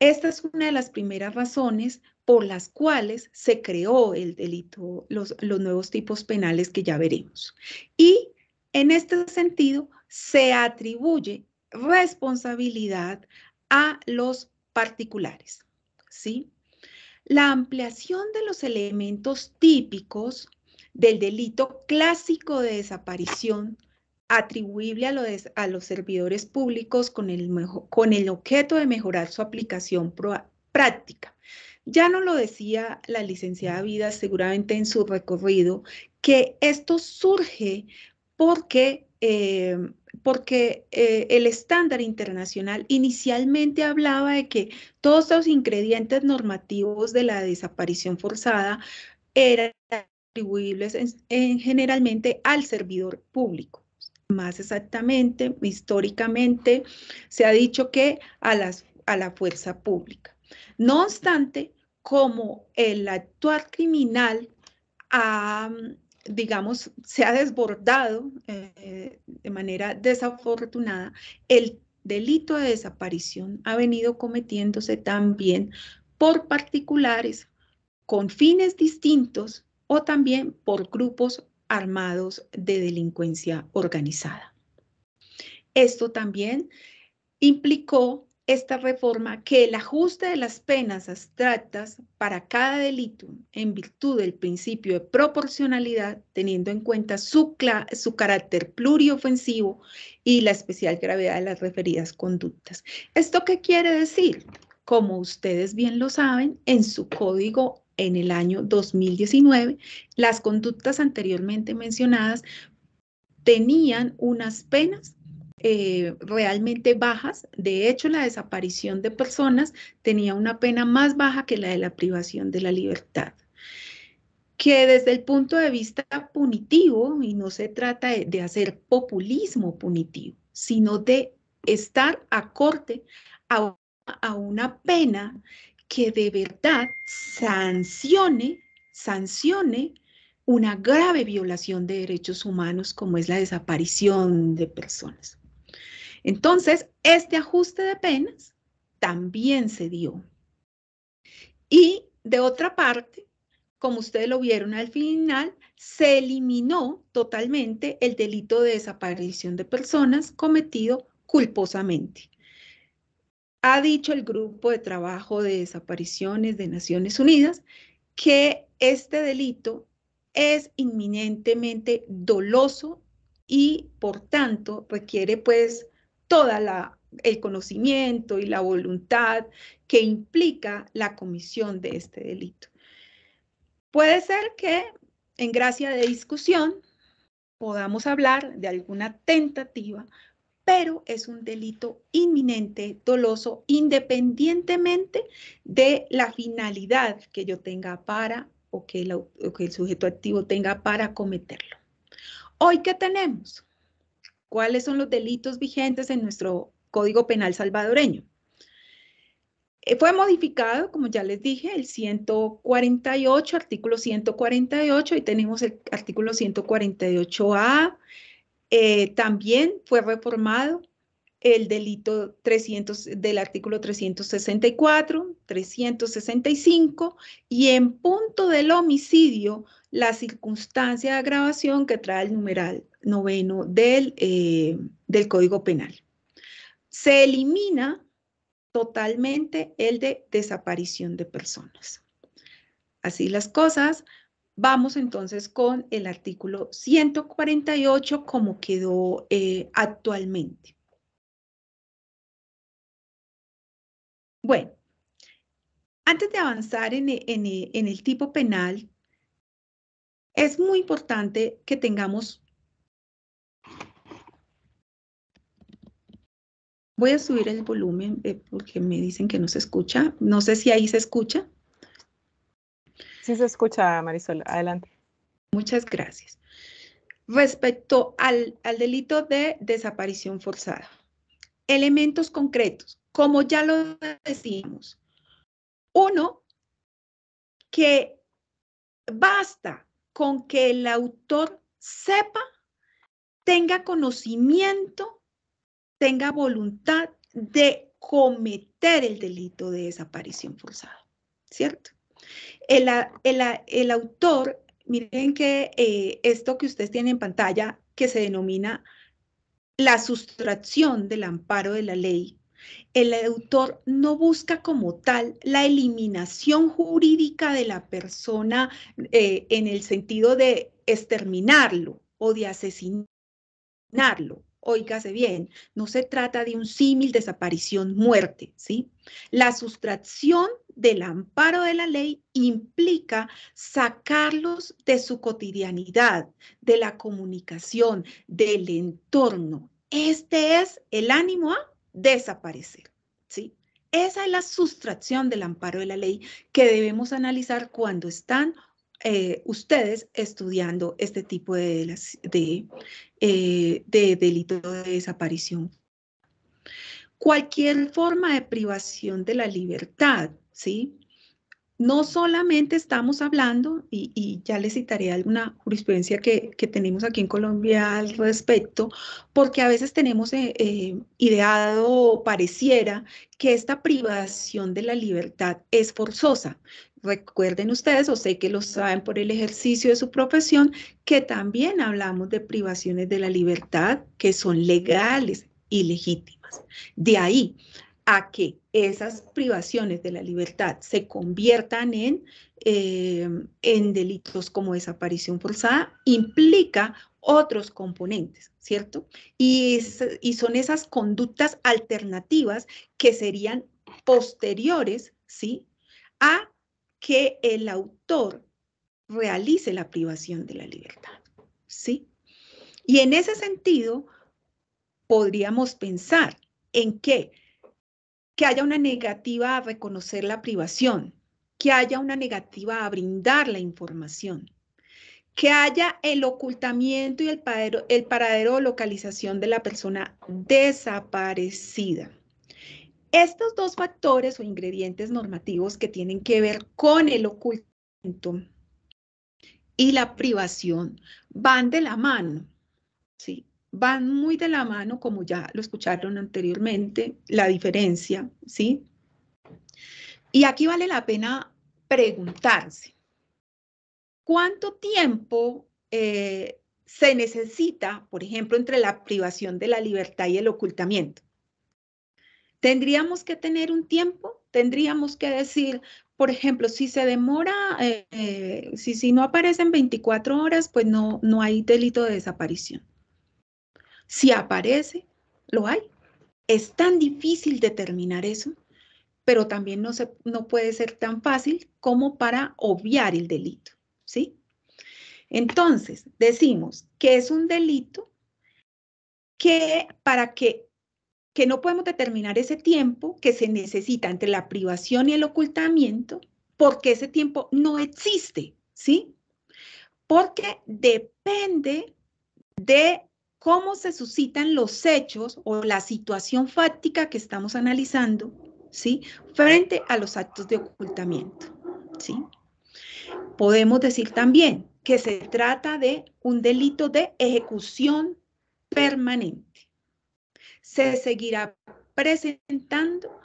Esta es una de las primeras razones por las cuales se creó el delito, los, los nuevos tipos penales que ya veremos. Y en este sentido, se atribuye responsabilidad a los particulares, ¿sí? La ampliación de los elementos típicos del delito clásico de desaparición atribuible a, lo a los servidores públicos con el, con el objeto de mejorar su aplicación práctica. Ya no lo decía la licenciada Vida seguramente en su recorrido, que esto surge porque eh, porque eh, el estándar internacional inicialmente hablaba de que todos los ingredientes normativos de la desaparición forzada eran atribuibles generalmente al servidor público. Más exactamente, históricamente, se ha dicho que a, la fuerza pública. No obstante, como el actuar criminal ha digamos, se ha desbordado eh, de manera desafortunada, el delito de desaparición ha venido cometiéndose también por particulares con fines distintos o también por grupos armados de delincuencia organizada. Esto también implicó esta reforma que el ajuste de las penas abstractas para cada delito en virtud del principio de proporcionalidad, teniendo en cuenta su, su, carácter pluriofensivo y la especial gravedad de las referidas conductas. ¿Esto qué quiere decir? Como ustedes bien lo saben, en su código en el año 2019, las conductas anteriormente mencionadas tenían unas penas eh, realmente bajas. De hecho, la desaparición de personas tenía una pena más baja que la de la privación de la libertad que desde el punto de vista punitivo, y no se trata de, hacer populismo punitivo, sino de estar a corte a una pena que de verdad sancione, sancione una grave violación de derechos humanos como es la desaparición de personas. Entonces, este ajuste de penas también se dio. Y de otra parte, como ustedes lo vieron al final, se eliminó totalmente el delito de desaparición de personas cometido culposamente. Ha dicho el Grupo de Trabajo de Desapariciones de Naciones Unidas que este delito es inminentemente doloso y por tanto requiere pues toda el conocimiento y la voluntad que implica la comisión de este delito. Puede ser que en gracia de discusión podamos hablar de alguna tentativa, pero es un delito inminente, doloso, independientemente de la finalidad que yo tenga para o que el sujeto activo tenga para cometerlo. Hoy, ¿qué tenemos? cuáles son los delitos vigentes en nuestro Código Penal salvadoreño. Eh, fue modificado, como ya les dije, el 148, artículo 148, y tenemos el artículo 148A. Eh, también fue reformado el delito 300, del artículo 364, 365 y en punto del homicidio la circunstancia de agravación que trae el numeral noveno del, eh, del Código Penal. Se elimina totalmente el de desaparición de personas. Así las cosas, Vamos entonces con el artículo 148 como quedó eh, actualmente. Bueno, antes de avanzar e, e, en, el tipo penal, es muy importante que tengamos... Voy a subir el volumen eh, porque me dicen que no se escucha. No sé si ahí se escucha. Sí se escucha, Marisol. Adelante. Muchas gracias. Respecto al delito de desaparición forzada, elementos concretos como ya lo decimos. Uno, que basta con que el autor sepa, tenga conocimiento, tenga voluntad de cometer el delito de desaparición forzada, ¿cierto? El, autor, miren que eh, esto que ustedes tienen en pantalla, que se denomina la sustracción del amparo de la ley el autor no busca como tal la eliminación jurídica de la persona eh, en el sentido de exterminarlo o de asesinarlo. Óigase bien, no se trata de un símil desaparición muerte, ¿sí? La sustracción del amparo de la ley implica sacarlos de su cotidianidad, de la comunicación, del entorno. Este es el ánimo a ¿ah? desaparecer. ¿sí? Esa es la sustracción del amparo de la ley que debemos analizar cuando están eh, ustedes estudiando este tipo de, de, eh, de delito de desaparición. Cualquier forma de privación de la libertad, ¿sí? no solamente estamos hablando, y, ya les citaré alguna jurisprudencia que, tenemos aquí en Colombia al respecto, porque a veces tenemos eh, eh, ideado o pareciera que esta privación de la libertad es forzosa. Recuerden ustedes, o sé que lo saben por el ejercicio de su profesión, que también hablamos de privaciones de la libertad que son legales y legítimas. De ahí, a que esas privaciones de la libertad se conviertan en, em, en delitos como desaparición forzada implica otros componentes, ¿cierto? Y, y son esas conductas alternativas que serían posteriores, ¿sí? A que el autor realice la privación de la libertad, ¿sí? Y en ese sentido, podríamos pensar en que que haya una negativa a reconocer la privación, que haya una negativa a brindar la información, que haya el ocultamiento y el paradero, el paradero o localización de la persona desaparecida. Estos dos factores o ingredientes normativos que tienen que ver con el ocultamiento y la privación van de la mano. ¿sí? van muy de la mano, como ya lo escucharon anteriormente, la diferencia, ¿sí? Y aquí vale la pena preguntarse, ¿cuánto tiempo eh, se necesita, por ejemplo, entre la privación de la libertad y el ocultamiento? ¿Tendríamos que tener un tiempo? ¿Tendríamos que decir, por ejemplo, si se demora, eh, eh, si, si no aparecen 24 horas, pues no, no hay delito de desaparición? Si aparece, lo hay. Es tan difícil determinar eso, pero también no, se, no puede ser tan fácil como para obviar el delito, ¿sí? Entonces, decimos que es un delito que para que, que no podemos determinar ese tiempo que se necesita entre la privación y el ocultamiento, porque ese tiempo no existe, ¿sí? Porque depende de cómo se suscitan los hechos o la situación fáctica que estamos analizando, ¿sí? Frente a los actos de ocultamiento, ¿sí? Podemos decir también que se trata de un delito de ejecución permanente. Se seguirá presentando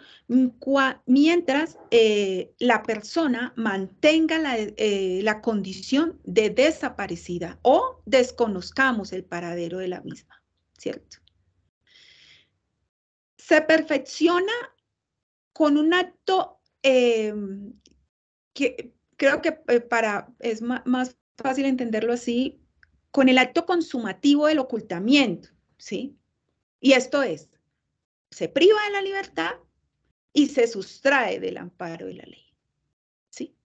mientras eh, la persona mantenga eh, la, condición de desaparecida o desconozcamos el paradero de la misma, ¿cierto? Se perfecciona con un acto em, que creo que eh, para, es más fácil entenderlo así, con el acto consumativo del ocultamiento, ¿sí? Y esto es, se priva de la libertad y se sustrae del amparo de la ley. ¿Sí?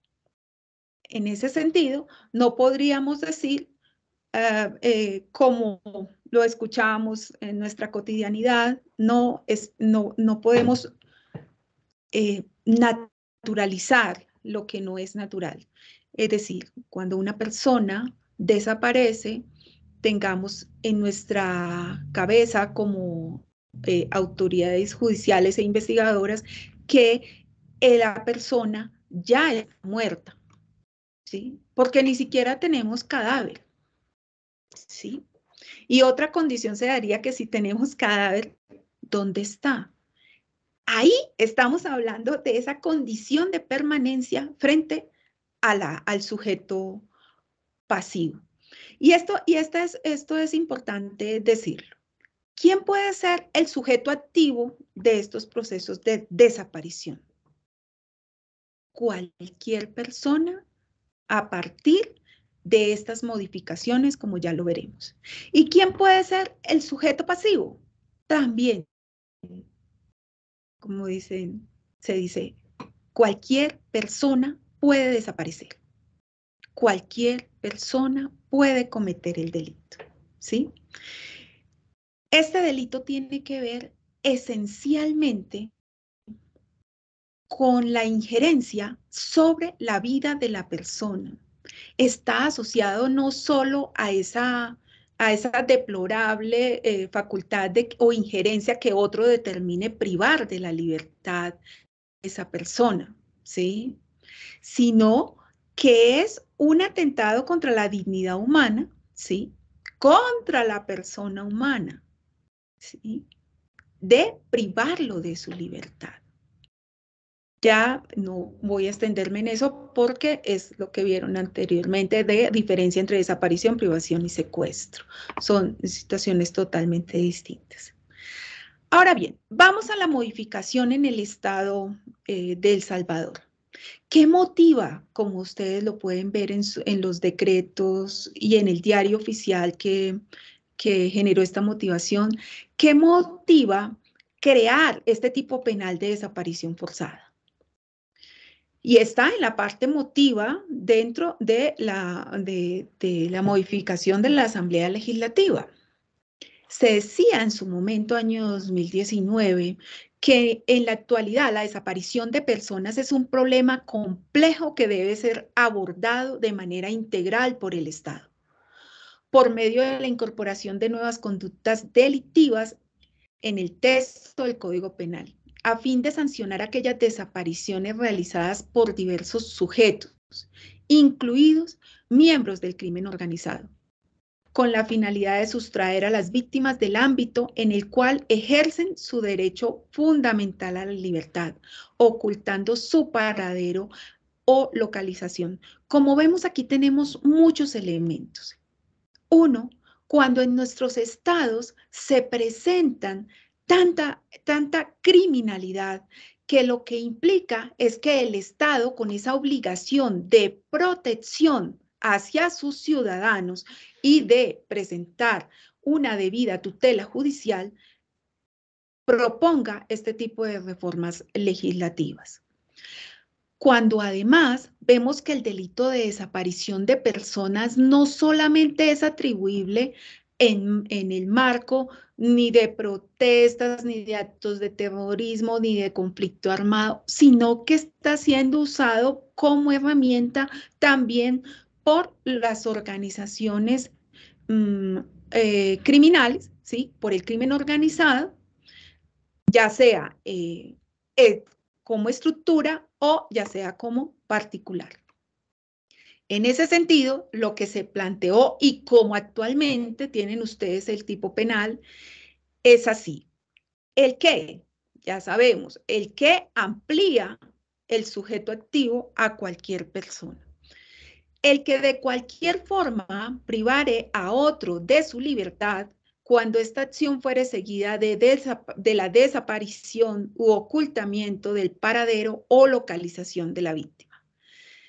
En ese sentido, no podríamos decir, ah, eh, como lo escuchamos en nuestra cotidianidad, no, es, no, no podemos eh, naturalizar lo que no es natural. Es decir, cuando una persona desaparece, tengamos en nuestra cabeza como eh, autoridades judiciales e investigadoras que la persona ya es muerta, Porque ni siquiera tenemos cadáver, ¿sí? Y otra condición se daría que si tenemos cadáver, ¿dónde está? Ahí estamos hablando de esa condición de permanencia frente a la, al sujeto pasivo. Y esto, y esta es, esto es importante decirlo. ¿Quién puede ser el sujeto activo de estos procesos de desaparición? Cualquier persona a partir de estas modificaciones, como ya lo veremos. ¿Y quién puede ser el sujeto pasivo? También, como dicen, se dice, cualquier persona puede desaparecer. Cualquier persona puede cometer el delito, ¿sí? Este delito tiene que ver esencialmente con la injerencia sobre la vida de la persona. Está asociado no solo a esa, a esa deplorable eh, facultad o injerencia que otro determine privar de la libertad de esa persona, ¿sí? sino que es un atentado contra la dignidad humana, ¿sí? contra la persona humana de privarlo de su libertad. Ya no voy a extenderme en eso porque es lo que vieron anteriormente de diferencia entre desaparición, privación y secuestro. Son situaciones totalmente distintas. Ahora bien, vamos a la modificación en el estado eh, del Salvador. ¿Qué motiva, como ustedes lo pueden ver en, los decretos y en el diario oficial que, que generó esta motivación? ¿Qué motiva crear este tipo penal de desaparición forzada? Y está en la parte motiva dentro de la, la modificación de la Asamblea Legislativa. Se decía en su momento, año 2019, que en la actualidad la desaparición de personas es un problema complejo que debe ser abordado de manera integral por el Estado por medio de la incorporación de nuevas conductas delictivas en el texto del Código Penal, a fin de sancionar aquellas desapariciones realizadas por diversos sujetos, incluidos miembros del crimen organizado, con la finalidad de sustraer a las víctimas del ámbito en el cual ejercen su derecho fundamental a la libertad, ocultando su paradero o localización. Como vemos aquí tenemos muchos elementos uno, cuando en nuestros estados se presentan tanta, tanta criminalidad que lo que implica es que el Estado con esa obligación de protección hacia sus ciudadanos y de presentar una debida tutela judicial, proponga este tipo de reformas legislativas cuando además vemos que el delito de desaparición de personas no solamente es atribuible en, el marco ni de protestas, ni de actos de terrorismo, ni de conflicto armado, sino que está siendo usado como herramienta también por las organizaciones mm, eh, criminales, ¿sí? por el crimen organizado, ya sea eh, eh, como estructura o ya sea como particular. En ese sentido, lo que se planteó y como actualmente tienen ustedes el tipo penal es así. El que, ya sabemos, el que amplía el sujeto activo a cualquier persona. El que de cualquier forma privare a otro de su libertad cuando esta acción fuere seguida de, la desaparición u ocultamiento del paradero o localización de la víctima.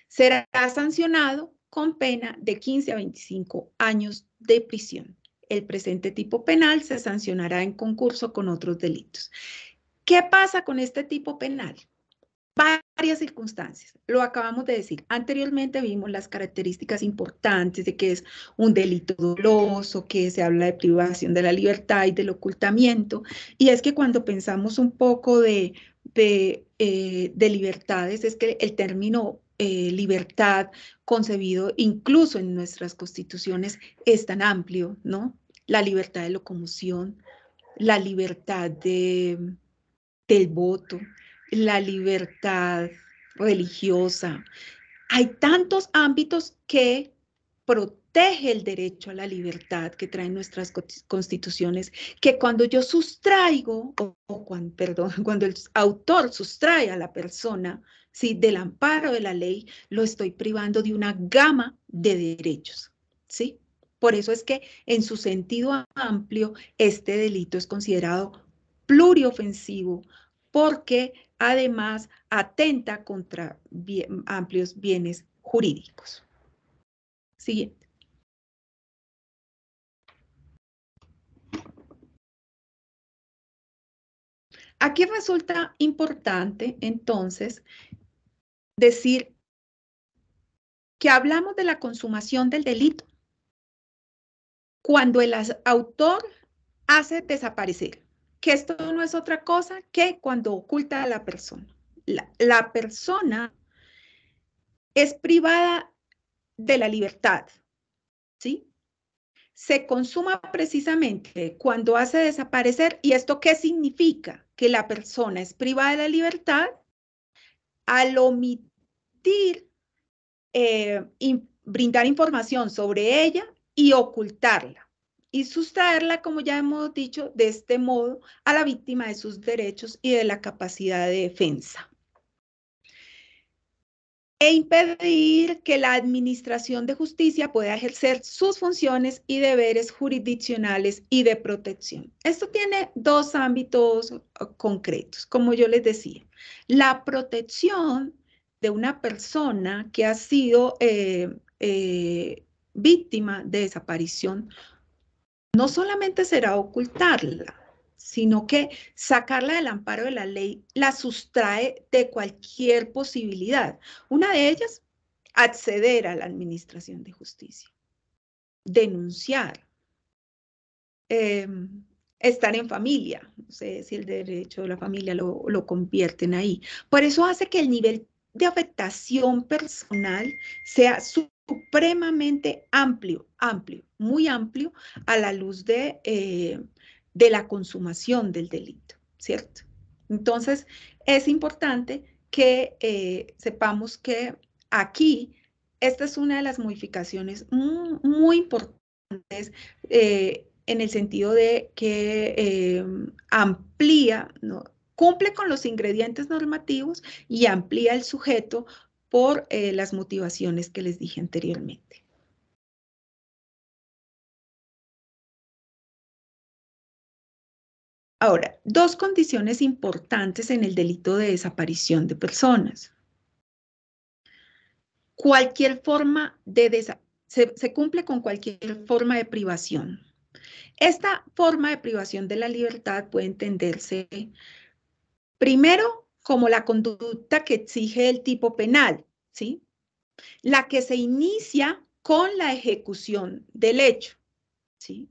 Será sancionado con pena de 15 a 25 años de prisión. El presente tipo penal se sancionará en concurso con otros delitos. ¿Qué pasa con este tipo penal? varias circunstancias. Lo acabamos de decir. Anteriormente vimos las características importantes de que es un delito doloso, que se habla de privación de la libertad y del ocultamiento. Y es que cuando pensamos un poco de, de, eh, libertades, es que el término eh, libertad concebido incluso en nuestras constituciones es tan amplio, ¿no? La libertad de locomoción, la libertad de, del voto, la libertad religiosa. Hay tantos ámbitos que protege el derecho a la libertad que traen nuestras constituciones, que cuando yo sustraigo, o, cuando, perdón, cuando el autor sustrae a la persona si del amparo de la ley, lo estoy privando de una gama de derechos. ¿sí? Por eso es que en su sentido amplio, este delito es considerado pluriofensivo, porque además atenta contra amplios bienes jurídicos. Siguiente. Aquí resulta importante entonces decir que hablamos de la consumación del delito cuando el autor hace desaparecer que esto no es otra cosa que cuando oculta a la persona. La, persona es privada de la libertad, ¿sí? Se consuma precisamente cuando hace desaparecer, y esto qué significa? Que la persona es privada de la libertad al omitir, eh, brindar información sobre ella y ocultarla y sustraerla, como ya hemos dicho, de este modo a la víctima de sus derechos y de la capacidad de defensa. E impedir que la Administración de Justicia pueda ejercer sus funciones y deberes jurisdiccionales y de protección. Esto tiene dos ámbitos uh, concretos, como yo les decía. La protección de una persona que ha sido eh, eh, víctima de desaparición no solamente será ocultarla, sino que sacarla del amparo de la ley la sustrae de cualquier posibilidad. Una de ellas, acceder a la administración de justicia, denunciar, em, estar en familia, no sé si el derecho de la familia lo, lo convierten ahí. Por eso hace que el nivel de afectación personal sea supremamente amplio, amplio, muy amplio a la luz eh, de, la consumación del delito, ¿cierto? Entonces, es importante que eh, sepamos que aquí, esta es una de las modificaciones muy, importantes eh, en el sentido de que amplía, ¿no? cumple con los ingredientes normativos y amplía el sujeto por eh, las motivaciones que les dije anteriormente. Ahora, dos condiciones importantes en el delito de desaparición de personas. Cualquier forma de se cumple con cualquier forma de privación. Esta forma de privación de la libertad puede entenderse primero como la conducta que exige el tipo penal, ¿sí? La que se inicia con la ejecución del hecho, ¿sí?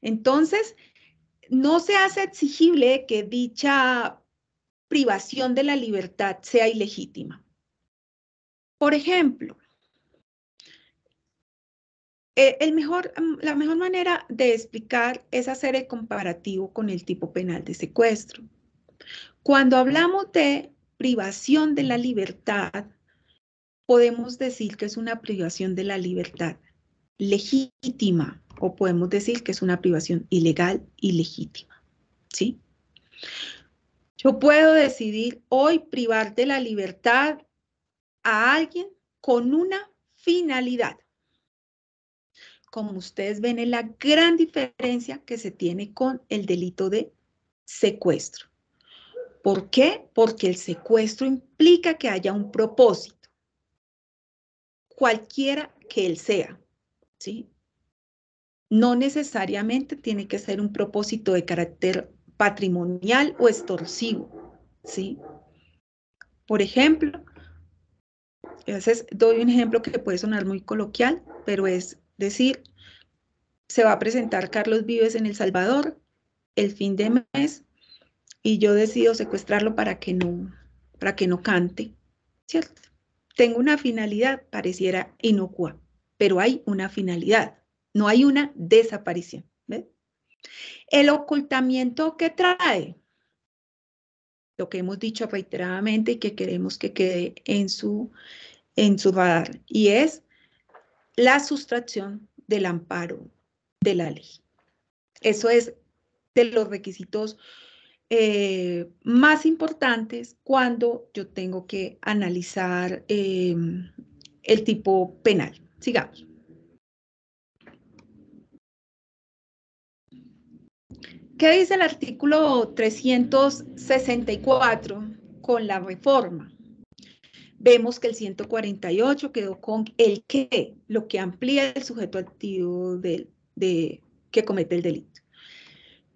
Entonces, no se hace exigible que dicha privación de la libertad sea ilegítima. Por ejemplo, eh, el mejor, mm, la mejor manera de explicar es hacer el comparativo con el tipo penal de secuestro. Cuando hablamos de privación de la libertad, podemos decir que es una privación de la libertad legítima o podemos decir que es una privación ilegal y legítima. ¿Sí? Yo puedo decidir hoy privar de la libertad a alguien con una finalidad. Como ustedes ven, es la gran diferencia que se tiene con el delito de secuestro. ¿Por qué? Porque el secuestro implica que haya un propósito, cualquiera que él sea, No necesariamente tiene que ser un propósito de carácter patrimonial o extorsivo, Por ejemplo, a doy un ejemplo que puede sonar muy coloquial, pero es decir, se va a presentar Carlos Vives en El Salvador el fin de mes y yo decido secuestrarlo para que no, para que no cante, ¿cierto? Tengo una finalidad, pareciera inocua, pero hay una finalidad, no hay una desaparición. ¿ves? El ocultamiento que trae, lo que hemos dicho reiteradamente y que queremos que quede en su, en su radar, y es la sustracción del amparo de la ley. Eso es de los requisitos eh, más importantes cuando yo tengo que analizar em, el tipo penal. Sigamos. ¿Qué dice el artículo 364 con la reforma? Vemos que el 148 quedó con el que, lo que amplía el sujeto activo de, que comete el delito.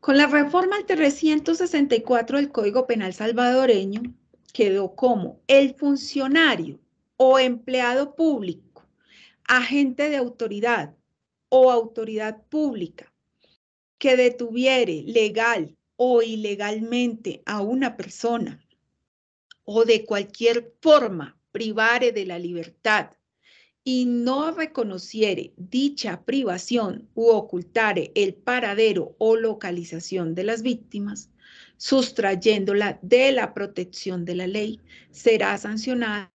Con la reforma al 364 del Código Penal salvadoreño quedó como el funcionario o empleado público, agente de autoridad o autoridad pública que detuviere legal o ilegalmente a una persona o de cualquier forma privare de la libertad y no reconociere dicha privación u ocultare el paradero o localización de las víctimas, sustrayéndola de la protección de la ley, será sancionada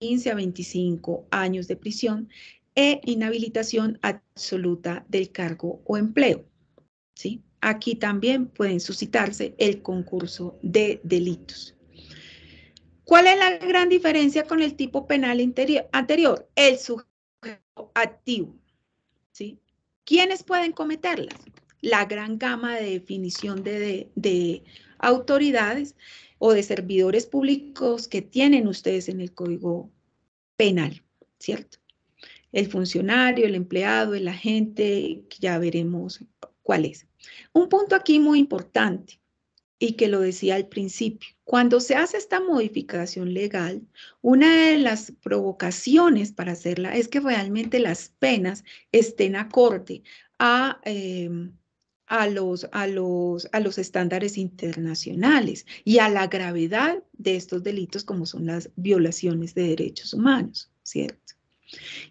15 a 25 años de prisión e inhabilitación absoluta del cargo o empleo. ¿sí? Aquí también pueden suscitarse el concurso de delitos. ¿Cuál es la gran diferencia con el tipo penal anterior? El sujeto activo. ¿sí? ¿Quiénes pueden cometerlas? La gran gama de definición de, de autoridades o de servidores públicos que tienen ustedes en el código penal, ¿cierto? El funcionario, el empleado, el agente, ya veremos cuál es. Un punto aquí muy importante y que lo decía al principio. Cuando se hace esta modificación legal, una de las provocaciones para hacerla es que realmente las penas estén acorde a... Em, a los, a, los, a los, estándares internacionales y a la gravedad de estos delitos como son las violaciones de derechos humanos, ¿cierto?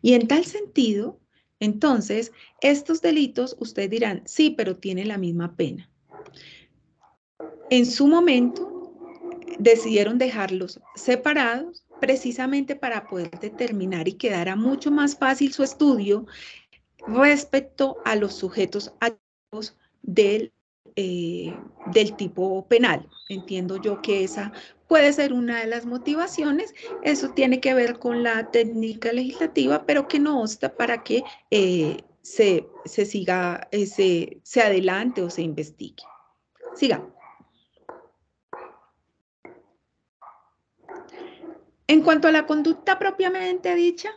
Y en tal sentido, entonces, estos delitos, usted dirán, sí, pero tiene la misma pena. En su momento decidieron dejarlos separados precisamente para poder determinar y quedara mucho más fácil su estudio respecto a los sujetos del, eh, del tipo penal. Entiendo yo que esa puede ser una de las motivaciones. Eso tiene que ver con la técnica legislativa, pero que no obsta para que eh, se, siga, eh, se, adelante o se investigue. Siga. En cuanto a la conducta propiamente dicha,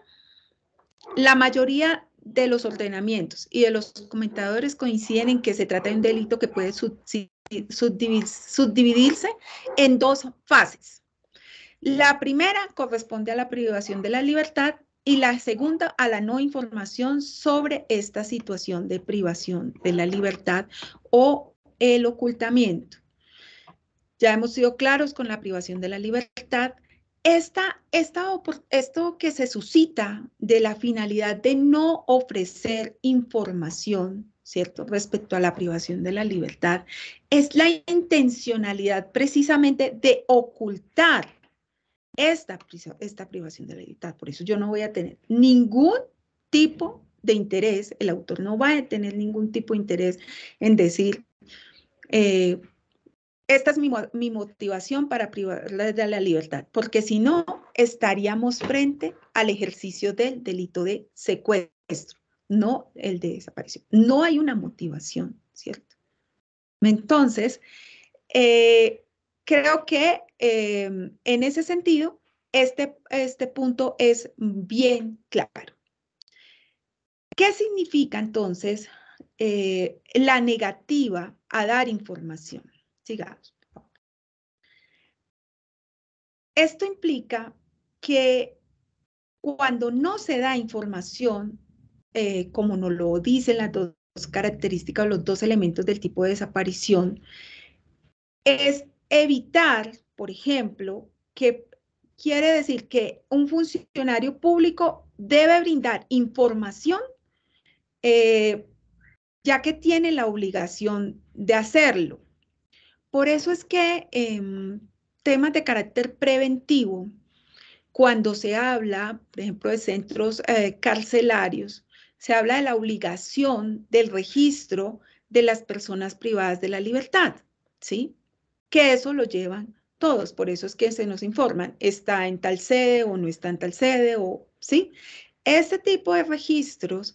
la mayoría de los ordenamientos y de los comentadores coinciden en que se trata de un delito que puede subdividirse en dos fases. La primera corresponde a la privación de la libertad y la segunda a la no información sobre esta situación de privación de la libertad o el ocultamiento. Ya hemos sido claros con la privación de la libertad esta, esto que se suscita de la finalidad de no ofrecer información, ¿cierto?, respecto a la privación de la libertad, es la intencionalidad precisamente de ocultar esta, esta privación de la libertad. Por eso yo no voy a tener ningún tipo de interés, el autor no va a tener ningún tipo de interés en decir, eh, esta es mi, motivación para privarle de la libertad, porque si no, estaríamos frente al ejercicio del delito de secuestro, no el de desaparición. No hay una motivación, ¿cierto? Entonces, eh, creo que em, en ese sentido, este, este punto es bien claro. ¿Qué significa entonces eh, la negativa a dar información? Esto implica que cuando no se da información, eh, como nos lo dicen las dos características, los dos elementos del tipo de desaparición, es evitar, por ejemplo, que quiere decir que un funcionario público debe brindar información, eh, ya que tiene la obligación de hacerlo. Por eso es que em, temas de carácter preventivo, cuando se habla, por ejemplo, de centros eh, carcelarios, se habla de la obligación del registro de las personas privadas de la libertad, ¿sí? Que eso lo llevan todos, por eso es que se nos informan, está en tal sede o no está en tal sede, o, ¿sí? Este tipo de registros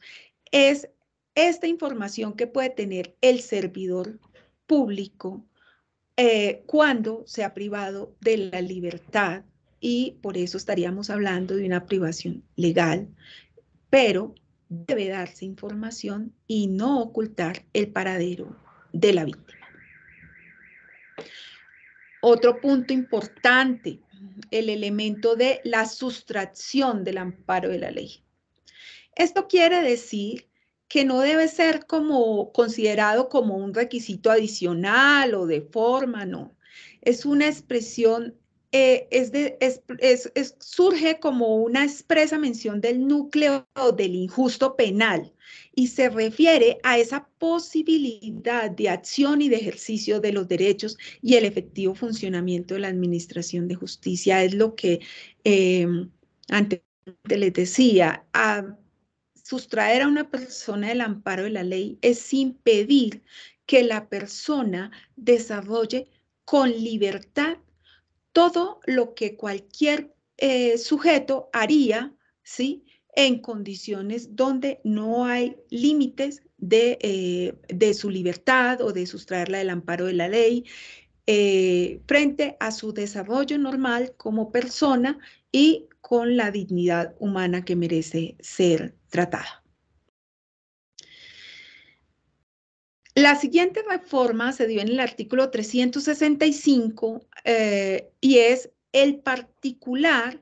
es esta información que puede tener el servidor público eh, cuando se ha privado de la libertad y por eso estaríamos hablando de una privación legal, pero debe darse información y no ocultar el paradero de la víctima. Otro punto importante, el elemento de la sustracción del amparo de la ley. Esto quiere decir que no debe ser como considerado como un requisito adicional o de forma, no. Es una expresión, eh, es de, surge como una expresa mención del núcleo del injusto penal y se refiere a esa posibilidad de acción y de ejercicio de los derechos y el efectivo funcionamiento de la Administración de Justicia. Es lo que eh, antes les decía. Ah, Sustraer a una persona del amparo de la ley es impedir que la persona desarrolle con libertad todo lo que cualquier eh, sujeto haría, ¿sí? En condiciones donde no hay límites eh, de, su libertad o de sustraerla del amparo de la ley, eh, frente a su desarrollo normal como persona y con la dignidad humana que merece ser tratada. La siguiente reforma se dio en el artículo 365 eh, y es el particular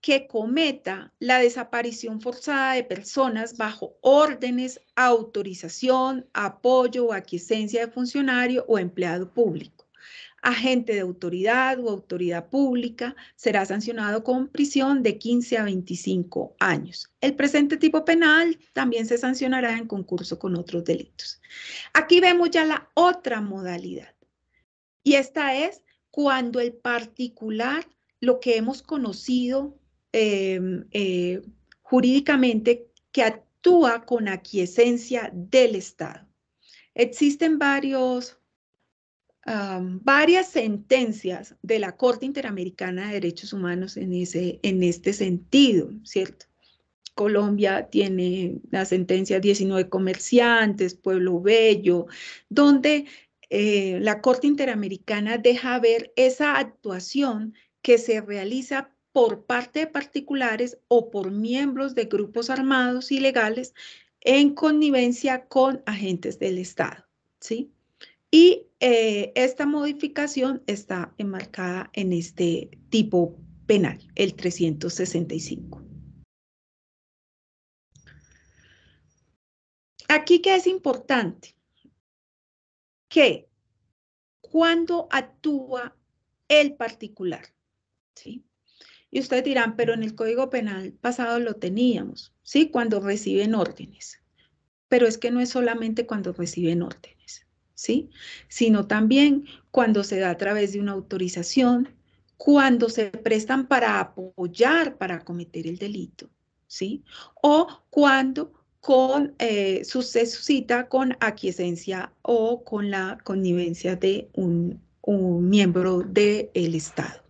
que cometa la desaparición forzada de personas bajo órdenes, autorización, apoyo o aquiescencia de funcionario o empleado público agente de autoridad o autoridad pública, será sancionado con prisión de 15 a 25 años. El presente tipo penal también se sancionará en concurso con otros delitos. Aquí vemos ya la otra modalidad y esta es cuando el particular, lo que hemos conocido em, eh, jurídicamente, que actúa con aquiescencia del Estado. Existen varios varias sentencias de la Corte Interamericana de Derechos Humanos en, ese, en este sentido, ¿cierto? Colombia tiene la sentencia 19 comerciantes, Pueblo Bello, donde eh, la Corte Interamericana deja ver esa actuación que se realiza por parte de particulares o por miembros de grupos armados ilegales en connivencia con agentes del Estado, ¿sí? Y eh, esta modificación está enmarcada en este tipo penal, el 365. Aquí que es importante que cuando actúa el particular, ¿sí? Y ustedes dirán, pero en el Código Penal pasado lo teníamos, ¿sí? Cuando reciben órdenes. Pero es que no es solamente cuando reciben órdenes. ¿sí? Sino también cuando se da a través de una autorización, cuando se prestan para apoyar para cometer el delito, ¿sí? O cuando con, eh, se suscita con aquiescencia o con la connivencia de un, miembro del Estado,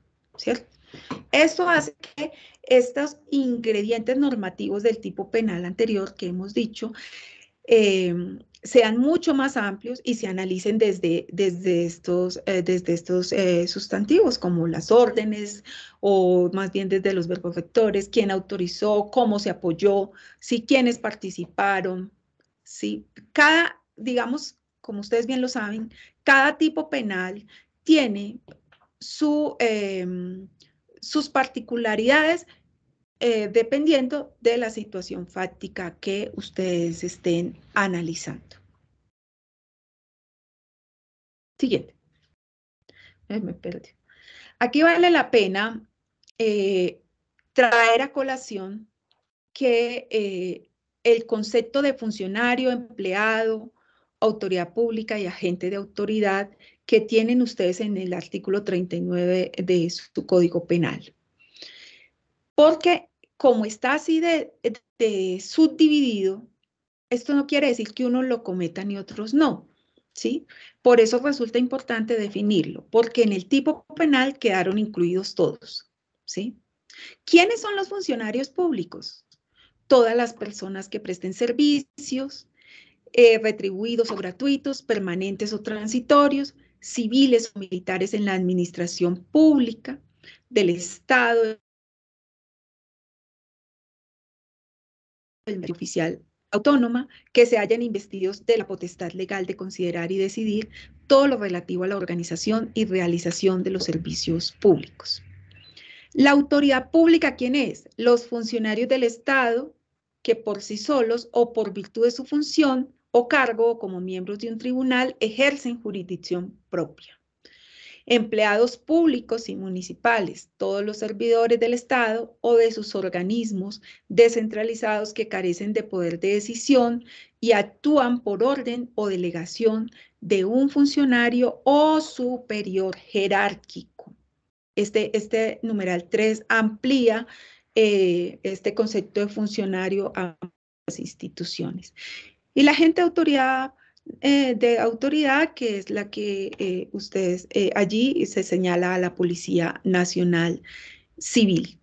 Esto hace que estos ingredientes normativos del tipo penal anterior que hemos dicho em, sean mucho más amplios y se analicen desde, desde estos, eh, desde estos eh, sustantivos, como las órdenes o más bien desde los verbos vectores, quién autorizó, cómo se apoyó, si quiénes participaron. si Cada, digamos, como ustedes bien lo saben, cada tipo penal tiene su, em, sus particularidades eh, dependiendo de la situación fáctica que ustedes estén analizando. Siguiente. me perdí. Aquí vale la pena eh, traer a colación que eh, el concepto de funcionario, empleado, autoridad pública y agente de autoridad que tienen ustedes en el artículo 39 de su Código Penal. Porque como está así de, subdividido, esto no quiere decir que unos lo cometan y otros no, ¿sí? Por eso resulta importante definirlo, porque en el tipo penal quedaron incluidos todos, ¿sí? ¿Quiénes son los funcionarios públicos? Todas las personas que presten servicios, eh, retribuidos o gratuitos, permanentes o transitorios, civiles o militares en la administración pública, del Estado, del oficial autónoma que se hayan investidos de la potestad legal de considerar y decidir todo lo relativo a la organización y realización de los servicios públicos. La autoridad pública, ¿quién es? Los funcionarios del Estado que por sí solos o por virtud de su función o cargo o como miembros de un tribunal ejercen jurisdicción propia empleados públicos y municipales, todos los servidores del Estado o de sus organismos descentralizados que carecen de poder de decisión y actúan por orden o delegación de un funcionario o superior jerárquico. Este, este numeral 3 amplía eh, este concepto de funcionario a las instituciones. Y la gente autoridad eh, de autoridad, que es la que eh, ustedes eh, allí se señala a la Policía Nacional Civil.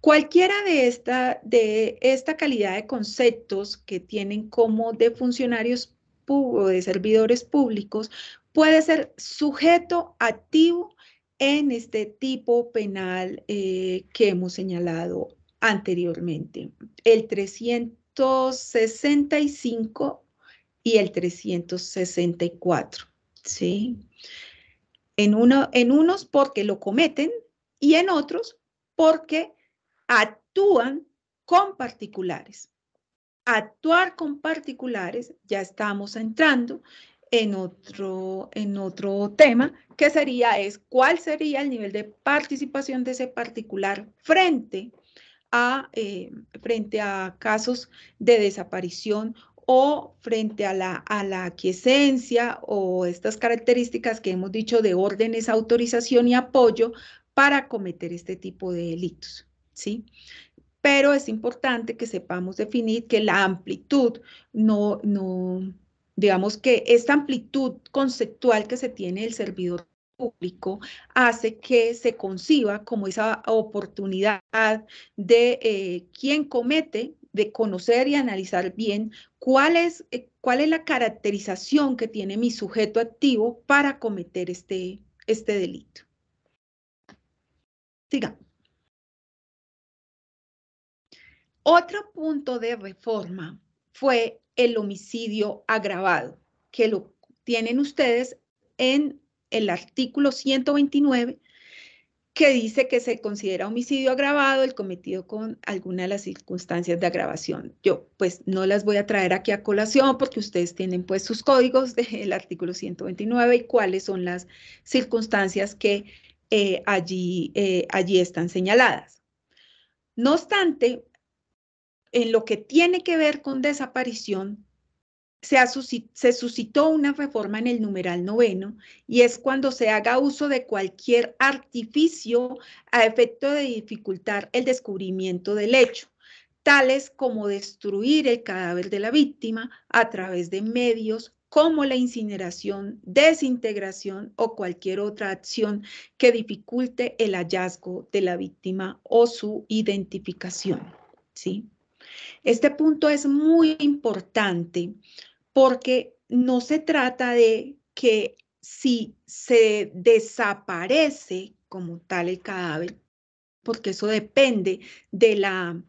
Cualquiera de esta, de esta calidad de conceptos que tienen como de funcionarios o de servidores públicos puede ser sujeto activo en este tipo penal que hemos señalado anteriormente. El 365 y el 364, ¿sí? En, uno, en unos porque lo cometen y en otros porque actúan con particulares. Actuar con particulares, ya estamos entrando en otro, en otro tema, que sería es cuál sería el nivel de participación de ese particular frente a, eh, frente a casos de desaparición o frente a la, a la aquiescencia o estas características que hemos dicho de órdenes, autorización y apoyo para cometer este tipo de delitos. ¿sí? Pero es importante que sepamos definir que la amplitud no, no, digamos que esta amplitud conceptual que se tiene el servidor público hace que se conciba como esa oportunidad de eh, quien comete de conocer y analizar bien eh, ¿Cuál es, la caracterización que tiene mi sujeto activo para cometer este, este delito? Sigamos. Otro punto de reforma fue el homicidio agravado, que lo tienen ustedes en el artículo 129 que dice que se considera homicidio agravado el cometido con alguna de las circunstancias de agravación. Yo pues no las voy a traer aquí a colación porque ustedes tienen pues sus códigos del artículo 129 y cuáles son las circunstancias que eh, allí, eh, allí están señaladas. No obstante, en lo que tiene que ver con desaparición, se, suscitó una reforma en el numeral noveno y es cuando se haga uso de cualquier artificio a efecto de dificultar el descubrimiento del hecho, tales como destruir el cadáver de la víctima a través de medios como la incineración, desintegración o cualquier otra acción que dificulte el hallazgo de la víctima o su identificación. ¿sí? Este punto es muy importante porque no se trata de que si se desaparece como tal el cadáver, porque eso depende de la,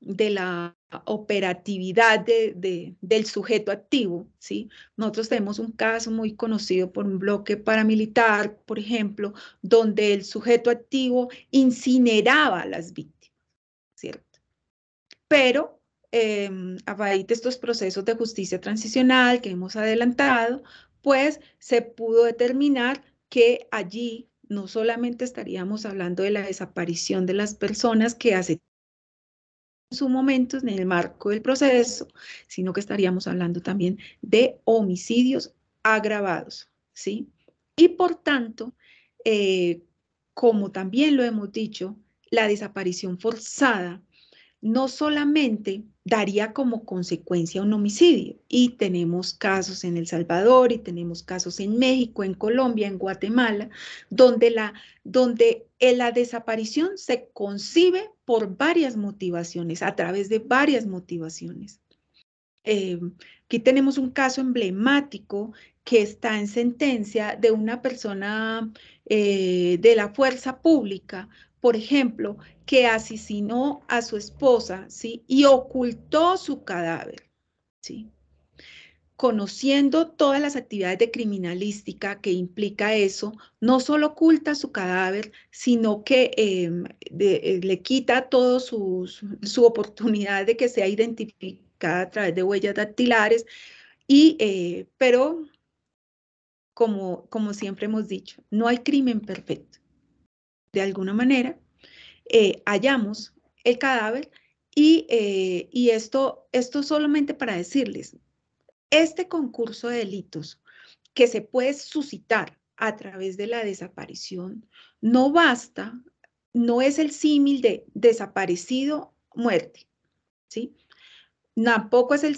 de la operatividad del sujeto activo, ¿sí? Nosotros tenemos un caso muy conocido por un bloque paramilitar, por ejemplo, donde el sujeto activo incineraba a las víctimas, ¿cierto? Pero Em, a partir de estos procesos de justicia transicional que hemos adelantado, pues se pudo determinar que allí no solamente estaríamos hablando de la desaparición de las personas que hace en su momento en el marco del proceso, sino que estaríamos hablando también de homicidios agravados, ¿sí? Y por tanto, eh, como también lo hemos dicho, la desaparición forzada no solamente daría como consecuencia un homicidio. Y tenemos casos en El Salvador y tenemos casos en México, en Colombia, en Guatemala, donde la, donde la desaparición se concibe por varias motivaciones, a través de varias motivaciones. Eh, aquí tenemos un caso emblemático que está en sentencia de una persona eh, de la fuerza pública por ejemplo, que asesinó a su esposa, ¿sí? Y ocultó su cadáver, ¿sí? Conociendo todas las actividades de criminalística que implica eso, no solo oculta su cadáver, sino que em, eh, le quita toda su, su, oportunidad de que sea identificada a través de huellas dactilares, y, eh, pero como, como siempre hemos dicho, no hay crimen perfecto de alguna manera, eh, hallamos el cadáver eh, y, esto, esto solamente para decirles, este concurso de delitos que se puede suscitar a través de la desaparición, no basta, no es el símil de desaparecido, muerte, ¿sí? Tampoco es el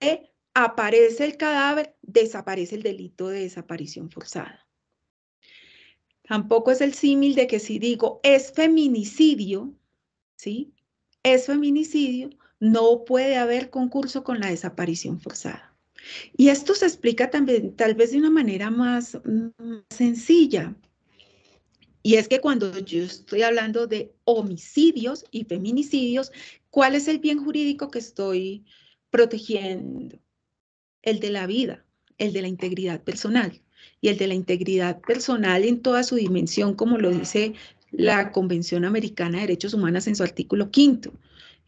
de aparece el cadáver, desaparece el delito de desaparición forzada. Tampoco es el símil de que si digo es feminicidio, ¿sí? Es feminicidio, no puede haber concurso con la desaparición forzada. Y esto se explica también, tal vez de una manera más, mm, sencilla. Y es que cuando yo estoy hablando de homicidios y feminicidios, ¿cuál es el bien jurídico que estoy protegiendo? El de la vida, el de la integridad personal y el de la integridad personal en toda su dimensión, como lo dice la Convención Americana de Derechos Humanos en su artículo quinto.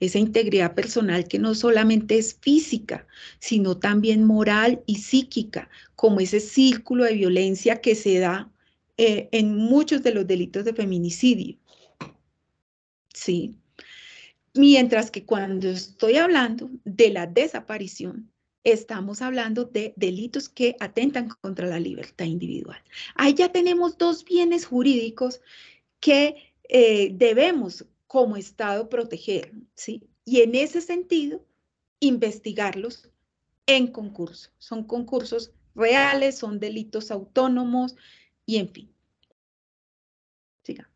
Esa integridad personal que no solamente es física, sino también moral y psíquica, como ese círculo de violencia que se da eh, en muchos de los delitos de feminicidio. Sí. Mientras que cuando estoy hablando de la desaparición, estamos hablando de delitos que atentan contra la libertad individual. Ahí ya tenemos dos bienes jurídicos que eh, debemos como Estado proteger, ¿sí? Y en ese sentido, investigarlos en concurso. Son concursos reales, son delitos autónomos y en fin. Sigamos.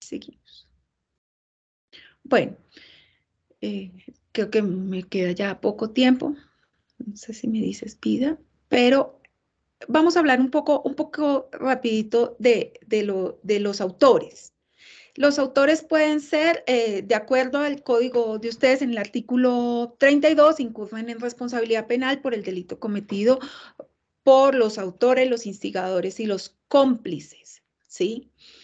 Seguimos. Bueno, eh, creo que me queda ya poco tiempo, no sé si me dices vida, pero vamos a hablar un poco, un poco rapidito de, de, de los autores. Los autores pueden ser, eh, de acuerdo al código de ustedes en el artículo 32, incurren en responsabilidad penal por el delito cometido por los autores, los instigadores y los cómplices, ¿sí? sí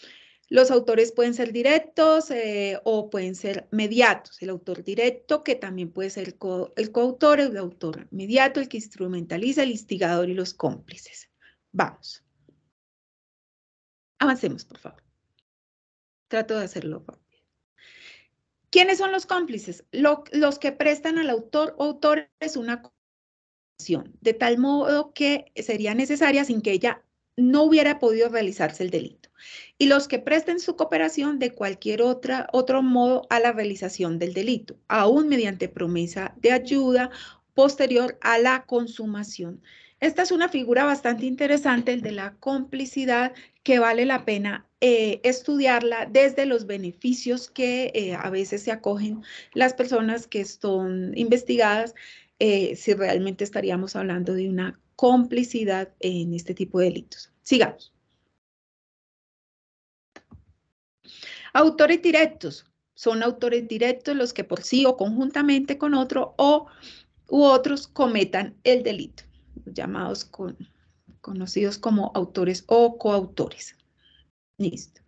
los autores pueden ser directos eh, o pueden ser mediatos. El autor directo, que también puede ser el coautor, el autor mediato, el que instrumentaliza, el instigador y los cómplices. Vamos. Avancemos, por favor. Trato de hacerlo rápido. ¿Quiénes son los cómplices? los que prestan al autor o autores una de tal modo que sería necesaria sin que ella no hubiera podido realizarse el delito y los que presten su cooperación de cualquier otra, otro modo a la realización del delito, aún mediante promesa de ayuda posterior a la consumación. Esta es una figura bastante interesante, el de la complicidad, que vale la pena eh, estudiarla desde los beneficios que eh, a veces se acogen las personas que están investigadas, eh, si realmente estaríamos hablando de una complicidad en este tipo de delitos. Sigamos. Autores directos. Son autores directos los que por sí o conjuntamente con otro o u otros cometan el delito, llamados con, conocidos como autores o coautores. Listo.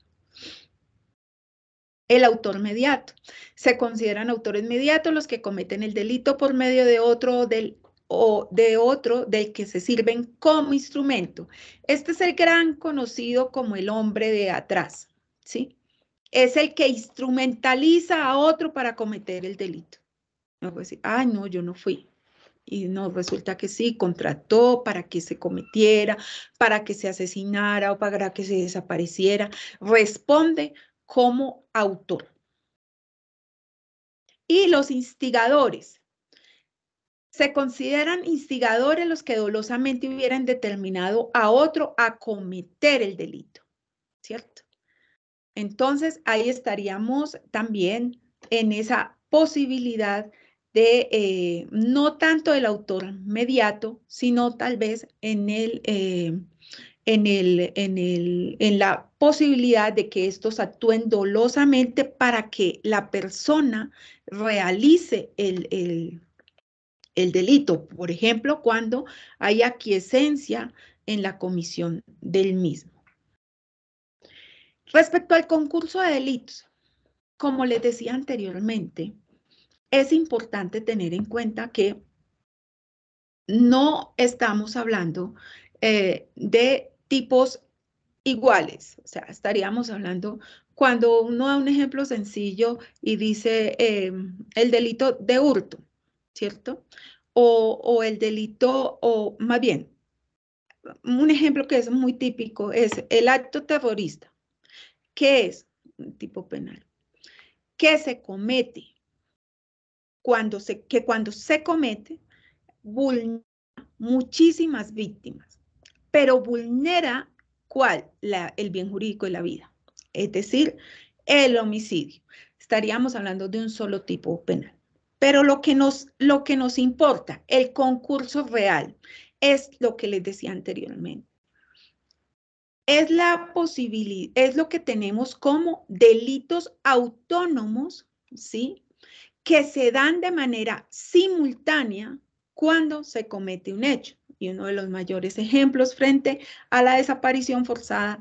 El autor mediato. Se consideran autores mediatos los que cometen el delito por medio de otro del, o de otro del que se sirven como instrumento. Este es el gran conocido como el hombre de atrás, ¿sí? es el que instrumentaliza a otro para cometer el delito. No puede decir, ay, no, yo no fui. Y no, resulta que sí, contrató para que se cometiera, para que se asesinara o para que se desapareciera. Responde como autor. Y los instigadores. Se consideran instigadores los que dolosamente hubieran determinado a otro a cometer el delito, ¿cierto? Entonces, ahí estaríamos también en esa posibilidad de eh, no tanto el autor mediato, sino tal vez en, eh, en, la posibilidad de que estos actúen dolosamente para que la persona realice el, el delito, por ejemplo, cuando hay aquiescencia en la comisión del mismo. Respecto al concurso de delitos, como les decía anteriormente, es importante tener en cuenta que no estamos hablando eh, de tipos iguales. O sea, estaríamos hablando cuando uno da un ejemplo sencillo y dice em, el delito de hurto, ¿cierto? o, el delito, o más bien, un ejemplo que es muy típico es el acto terrorista. ¿Qué es un tipo penal? ¿Qué se comete? Cuando se, que cuando se comete, vulnera muchísimas víctimas, pero vulnera cuál? el bien jurídico de la vida, es decir, el homicidio. Estaríamos hablando de un solo tipo penal. Pero lo que nos, lo que nos importa, el concurso real, es lo que les decía anteriormente es la es lo que tenemos como delitos autónomos, ¿sí? Que se dan de manera simultánea cuando se comete un hecho. Y uno de los mayores ejemplos frente a la desaparición forzada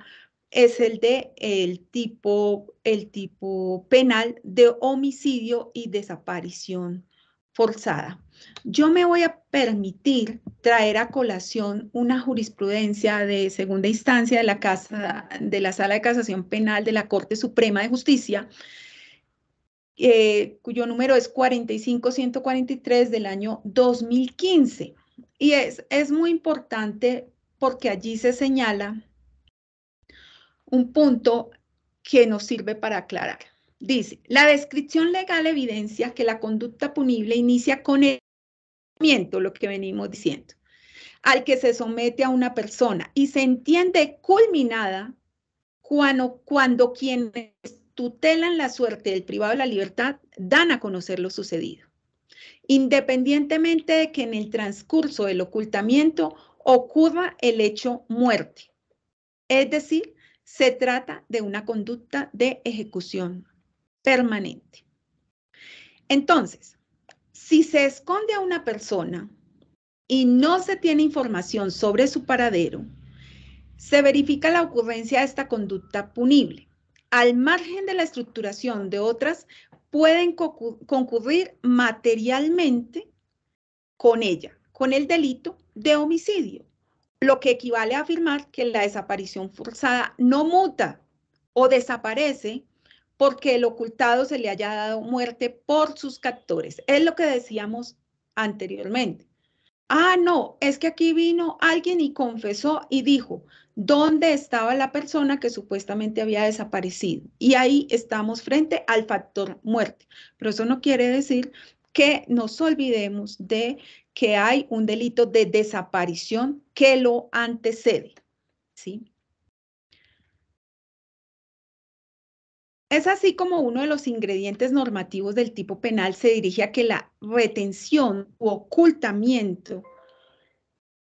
es el de el tipo, el tipo penal de homicidio y desaparición forzada. Yo me voy a permitir traer a colación una jurisprudencia de segunda instancia de la, casa, de la Sala de Casación Penal de la Corte Suprema de Justicia, eh, cuyo número es 45143 del año 2015. Y es, es muy importante porque allí se señala un punto que nos sirve para aclarar. Dice, la descripción legal evidencia que la conducta punible inicia con el lo que venimos diciendo al que se somete a una persona y se entiende culminada cuando, cuando quienes tutelan la suerte del privado de la libertad dan a conocer lo sucedido, independientemente de que en el transcurso del ocultamiento ocurra el hecho muerte. Es decir, se trata de una conducta de ejecución permanente. Entonces, si se esconde a una persona y no se tiene información sobre su paradero, se verifica la ocurrencia de esta conducta punible. Al margen de la estructuración de otras, pueden concurrir materialmente con ella, con el delito de homicidio, lo que equivale a afirmar que la desaparición forzada no muta o desaparece porque el ocultado se le haya dado muerte por sus captores. Es lo que decíamos anteriormente ah, no, es que aquí vino alguien y confesó y dijo dónde estaba la persona que supuestamente había desaparecido. Y ahí estamos frente al factor muerte. Pero eso no quiere decir que nos olvidemos de que hay un delito de desaparición que lo antecede. ¿sí? Es así como uno de los ingredientes normativos del tipo penal se dirige a que la retención u ocultamiento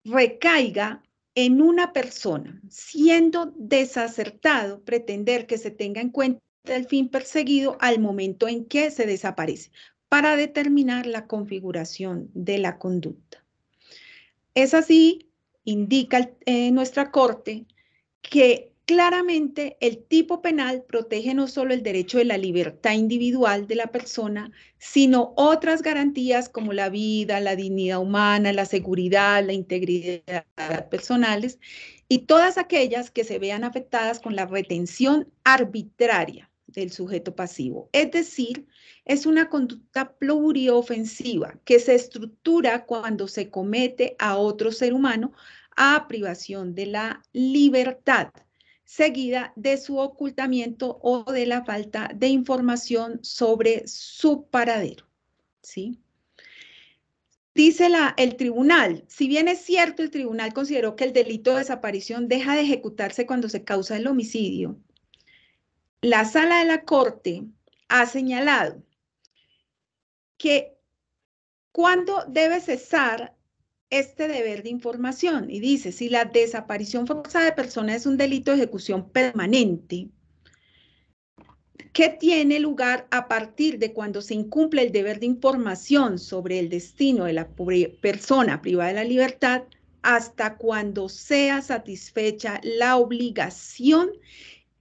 recaiga en una persona, siendo desacertado pretender que se tenga en cuenta el fin perseguido al momento en que se desaparece para determinar la configuración de la conducta. Es así, indica eh, nuestra Corte, que Claramente, el tipo penal protege no solo el derecho de la libertad individual de la persona, sino otras garantías como la vida, la dignidad humana, la seguridad, la integridad personales y todas aquellas que se vean afectadas con la retención arbitraria del sujeto pasivo. Es decir, es una conducta pluriofensiva que se estructura cuando se comete a otro ser humano a privación de la libertad seguida de su ocultamiento o de la falta de información sobre su paradero. ¿sí? Dice la, el tribunal, si bien es cierto, el tribunal consideró que el delito de desaparición deja de ejecutarse cuando se causa el homicidio, la sala de la corte ha señalado que cuando debe cesar este deber de información y dice, si la desaparición forzada de personas es un delito de ejecución permanente, ¿qué tiene lugar a partir de cuando se incumple el deber de información sobre el destino de la persona privada de la libertad hasta cuando sea satisfecha la obligación,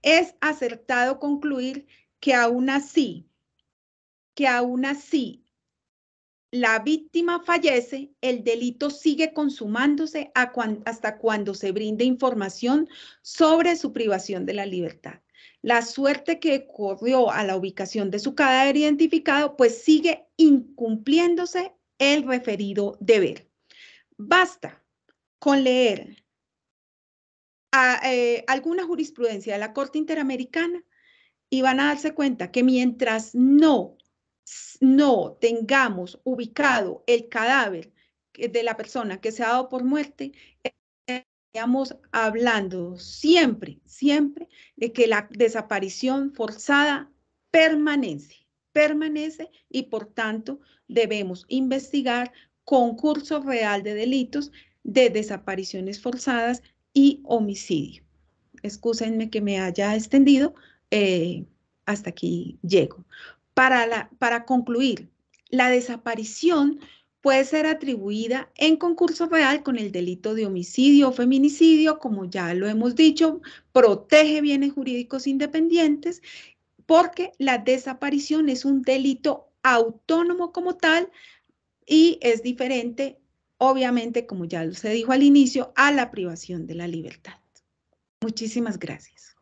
es acertado concluir que aún así, que aún así la víctima fallece, el delito sigue consumándose hasta cuando se brinde información sobre su privación de la libertad. La suerte que corrió a la ubicación de su cadáver identificado, pues sigue incumpliéndose el referido deber. Basta con leer a, eh, alguna jurisprudencia de la Corte Interamericana y van a darse cuenta que mientras no no tengamos ubicado el cadáver de la persona que se ha dado por muerte, estamos hablando siempre, siempre de que la desaparición forzada permanece, permanece y por tanto debemos investigar concurso real de delitos de desapariciones forzadas y homicidio. Excúsenme que me haya extendido, eh, hasta aquí llego. Para, concluir, la desaparición puede ser atribuida en concurso real con el delito de homicidio o feminicidio, como ya lo hemos dicho, protege bienes jurídicos independientes, porque la desaparición es un delito autónomo como tal y es diferente, obviamente, como ya se dijo al inicio, a la privación de la libertad. Muchísimas gracias.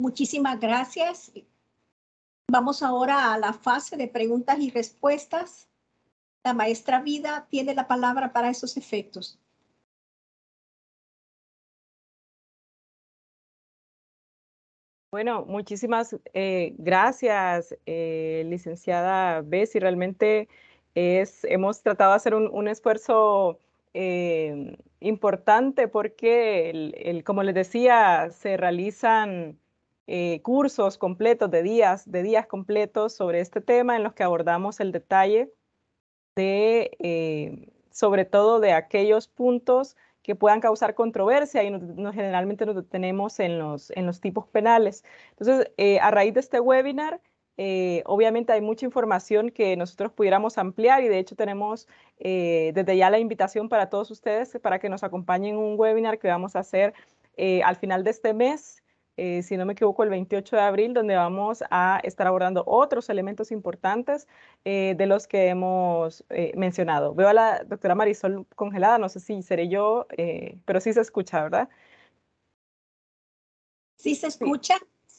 Muchísimas gracias. Vamos ahora a la fase de preguntas y respuestas. La maestra Vida tiene la palabra para esos efectos. Bueno, muchísimas eh, gracias, eh, licenciada Bessy. Realmente es, hemos tratado de hacer un, esfuerzo eh, importante porque, como les decía, se realizan eh, cursos completos de días, de días completos sobre este tema en los que abordamos el detalle de, eh, sobre todo de aquellos puntos que puedan causar controversia y no, generalmente nos tenemos en los, en los tipos penales. Entonces, eh, a raíz de este webinar, obviamente hay mucha información que nosotros pudiéramos ampliar y de hecho tenemos desde ya la invitación para todos ustedes para que nos acompañen en un webinar que vamos a hacer al final de este mes eh, si no me equivoco, el 28 de abril, donde vamos a estar abordando otros elementos importantes eh, de los que hemos eh, mencionado. Veo a la doctora Marisol congelada, no sé si seré yo, pero sí se escucha, ¿verdad? Sí se escucha.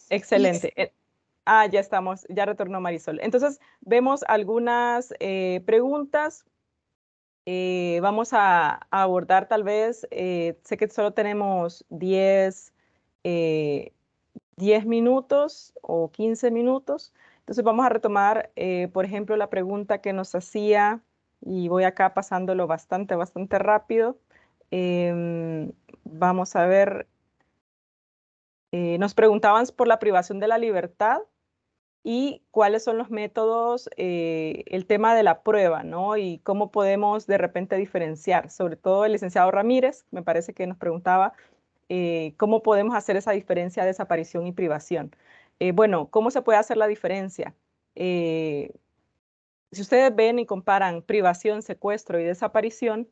Excelente. Ah, ya estamos, ya retornó Marisol. Entonces, vemos algunas preguntas vamos a, abordar tal vez, sé que solo tenemos 10 eh, 10 minutos o 15 minutos. Entonces vamos a retomar, eh, por ejemplo, la pregunta que nos hacía, y voy acá pasándolo bastante, bastante rápido. Em, vamos a ver, eh, nos preguntaban por la privación de la libertad y cuáles son los métodos, eh, el tema de la prueba, ¿no? Y cómo podemos de repente diferenciar, sobre todo el licenciado Ramírez, me parece que nos preguntaba eh, cómo podemos hacer esa diferencia de desaparición y privación. Eh, bueno, ¿cómo se puede hacer la diferencia? Eh, si ustedes ven y comparan privación, secuestro y desaparición,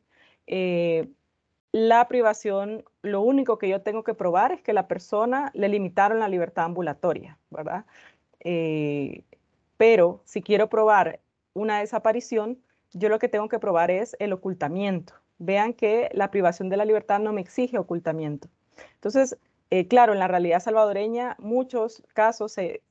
la privación, lo único que yo tengo que probar es que la persona le limitaron la libertad ambulatoria, ¿verdad? pero si quiero probar una desaparición, yo lo que tengo que probar es el ocultamiento. Vean que la privación de la libertad no me exige ocultamiento. Entonces, eh, claro, en la realidad salvadoreña muchos casos se,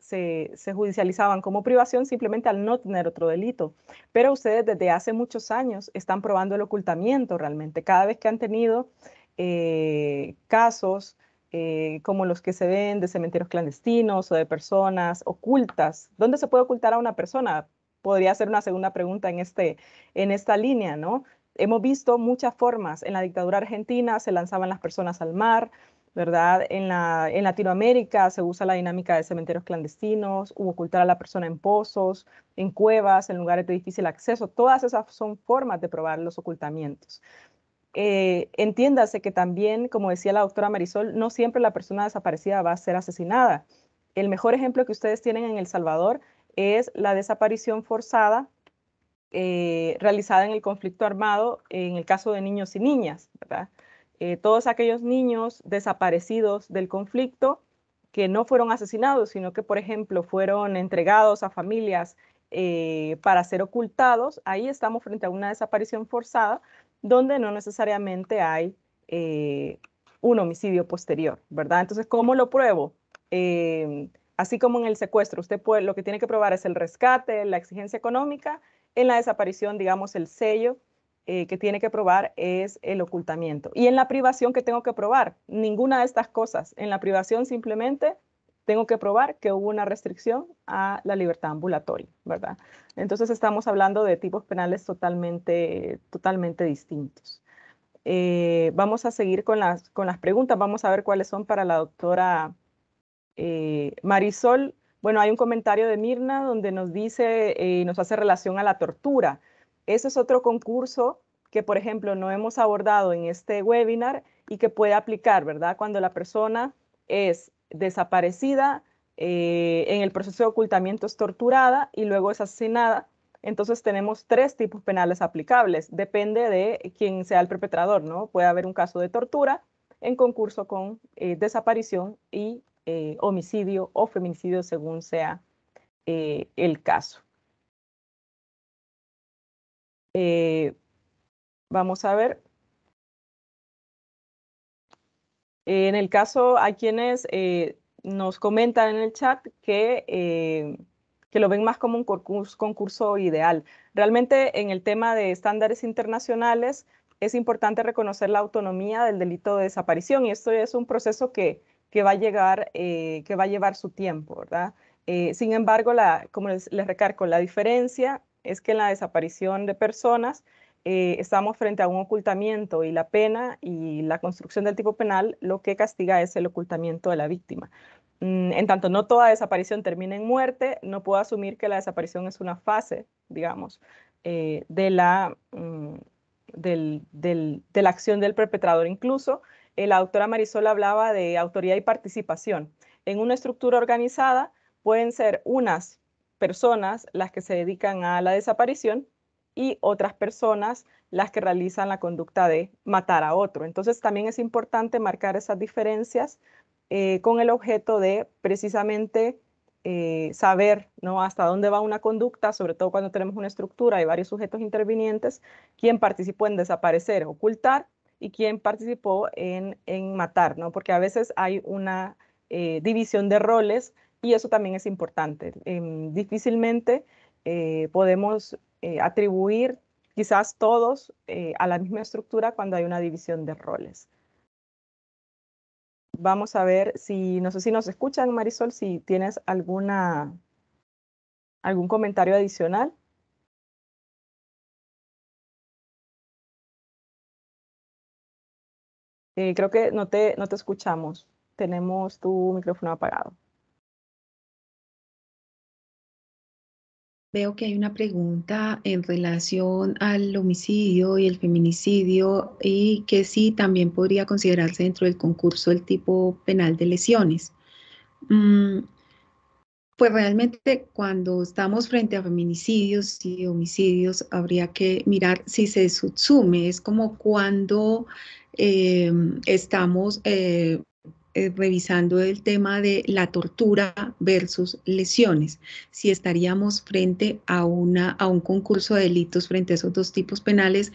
judicializaban como privación simplemente al no tener otro delito, pero ustedes desde hace muchos años están probando el ocultamiento realmente. Cada vez que han tenido eh, casos eh, como los que se ven de cementerios clandestinos o de personas ocultas, ¿dónde se puede ocultar a una persona? Podría ser una segunda pregunta en, este, en esta línea, ¿no? Hemos visto muchas formas. En la dictadura argentina se lanzaban las personas al mar, ¿verdad? En, Latinoamérica se usa la dinámica de cementerios clandestinos, hubo ocultar a la persona en pozos, en cuevas, en lugares de difícil acceso. Todas esas son formas de probar los ocultamientos. Eh, entiéndase que también, como decía la doctora Marisol, no siempre la persona desaparecida va a ser asesinada. El mejor ejemplo que ustedes tienen en El Salvador es la desaparición forzada eh, realizada en el conflicto armado en el caso de niños y niñas, ¿verdad? Eh, todos aquellos niños desaparecidos del conflicto que no fueron asesinados, sino que, por ejemplo, fueron entregados a familias eh, para ser ocultados, ahí estamos frente a una desaparición forzada donde no necesariamente hay un homicidio posterior, ¿verdad? Entonces, ¿cómo lo pruebo? así como en el secuestro, usted puede, lo que tiene que probar es el rescate, la exigencia económica en la desaparición, digamos, el sello eh, que tiene que probar es el ocultamiento. Y en la privación, que tengo que probar? Ninguna de estas cosas. En la privación simplemente tengo que probar que hubo una restricción a la libertad ambulatoria, ¿verdad? Entonces estamos hablando de tipos penales totalmente, totalmente distintos. Eh, vamos a seguir con las, con las preguntas, vamos a ver cuáles son para la doctora eh, Marisol. Bueno, hay un comentario de Mirna donde nos dice y eh, nos hace relación a la tortura. Ese es otro concurso que, por ejemplo, no hemos abordado en este webinar y que puede aplicar, ¿verdad? Cuando la persona es desaparecida, eh, en el proceso de ocultamiento es torturada y luego es asesinada. Entonces tenemos tres tipos penales aplicables. Depende de quién sea el perpetrador, ¿no? Puede haber un caso de tortura en concurso con eh, desaparición y eh, homicidio o feminicidio según sea eh, el caso. Eh, vamos a ver. En el caso, hay quienes nos comentan en el chat que, que lo ven más como un concurso ideal. Realmente en el tema de estándares internacionales es importante reconocer la autonomía del delito de desaparición y esto es un proceso que que va a llegar, eh, que va a llevar su tiempo, ¿verdad? Eh, sin embargo, la, como les, recargo, la diferencia es que en la desaparición de personas eh, estamos frente a un ocultamiento y la pena y la construcción del tipo penal lo que castiga es el ocultamiento de la víctima. Mm, en tanto, no toda desaparición termina en muerte, no puedo asumir que la desaparición es una fase, digamos, de, la, mm, de la acción del perpetrador incluso la doctora Marisol hablaba de autoridad y participación. En una estructura organizada pueden ser unas personas las que se dedican a la desaparición y otras personas las que realizan la conducta de matar a otro. Entonces también es importante marcar esas diferencias eh, con el objeto de precisamente eh, saber ¿no? hasta dónde va una conducta, sobre todo cuando tenemos una estructura y varios sujetos intervinientes, quién participó en desaparecer, ocultar y quién participó en, en matar, ¿no? Porque a veces hay una eh, división de roles y eso también es importante. Em, difícilmente eh, podemos eh, atribuir quizás todos a la misma estructura cuando hay una división de roles. Vamos a ver si, no sé si nos escuchan, Marisol, si tienes alguna, algún comentario adicional. Eh, creo que no te, no te escuchamos. Tenemos tu micrófono apagado. Veo que hay una pregunta en relación al homicidio y el feminicidio y que sí también podría considerarse dentro del concurso el tipo penal de lesiones. Mm, pues realmente cuando estamos frente a feminicidios y homicidios habría que mirar si se subsume, es como cuando em, estamos eh, eh, revisando el tema de la tortura versus lesiones, si estaríamos frente a, una, a un concurso de delitos frente a esos dos tipos penales,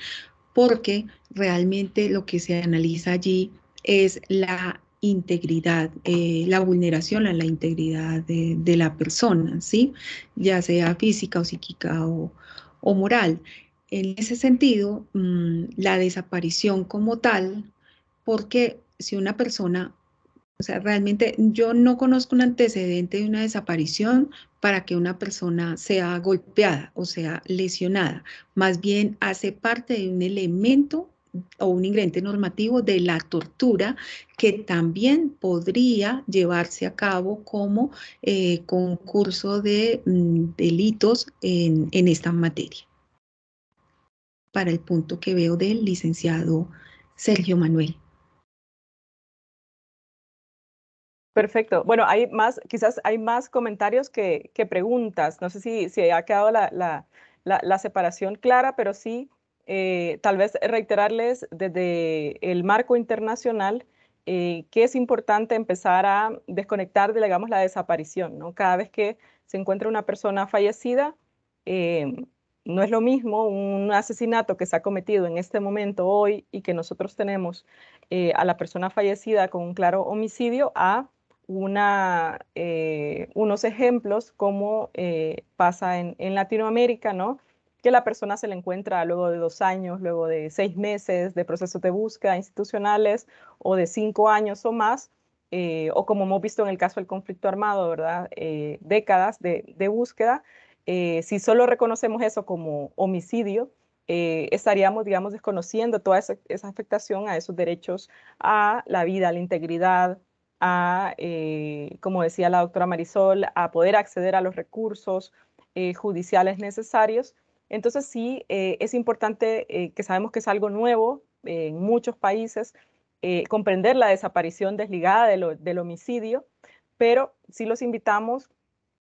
porque realmente lo que se analiza allí es la integridad, eh, la vulneración a la integridad de, la persona, ¿sí? ya sea física o psíquica o, moral. En ese sentido, mm, la desaparición como tal, porque si una persona, o sea, realmente yo no conozco un antecedente de una desaparición para que una persona sea golpeada o sea lesionada, más bien hace parte de un elemento o un ingrediente normativo de la tortura que también podría llevarse a cabo como eh, concurso de mm, delitos en, en, esta materia. Para el punto que veo del licenciado Sergio Manuel. Perfecto. Bueno, hay más, quizás hay más comentarios que, que preguntas. No sé si, si ha quedado la, la, la separación clara, pero sí eh, tal vez reiterarles desde el marco internacional eh, que es importante empezar a desconectar, de, digamos, la desaparición. ¿no? Cada vez que se encuentra una persona fallecida, eh, no es lo mismo un asesinato que se ha cometido en este momento, hoy, y que nosotros tenemos a la persona fallecida con un claro homicidio, a una, unos ejemplos como pasa en, en Latinoamérica, ¿no? que la persona se le encuentra luego de dos años, luego de seis meses de procesos de búsqueda institucionales o de cinco años o más, eh, o como hemos visto en el caso del conflicto armado, ¿verdad? Eh, décadas de, búsqueda. Eh, si solo reconocemos eso como homicidio, estaríamos, digamos, desconociendo toda esa, afectación a esos derechos, a la vida, a la integridad, a, como decía la doctora Marisol, a poder acceder a los recursos judiciales necesarios entonces sí, eh, es importante eh, que sabemos que es algo nuevo eh, en muchos países, comprender la desaparición desligada del homicidio, pero sí los invitamos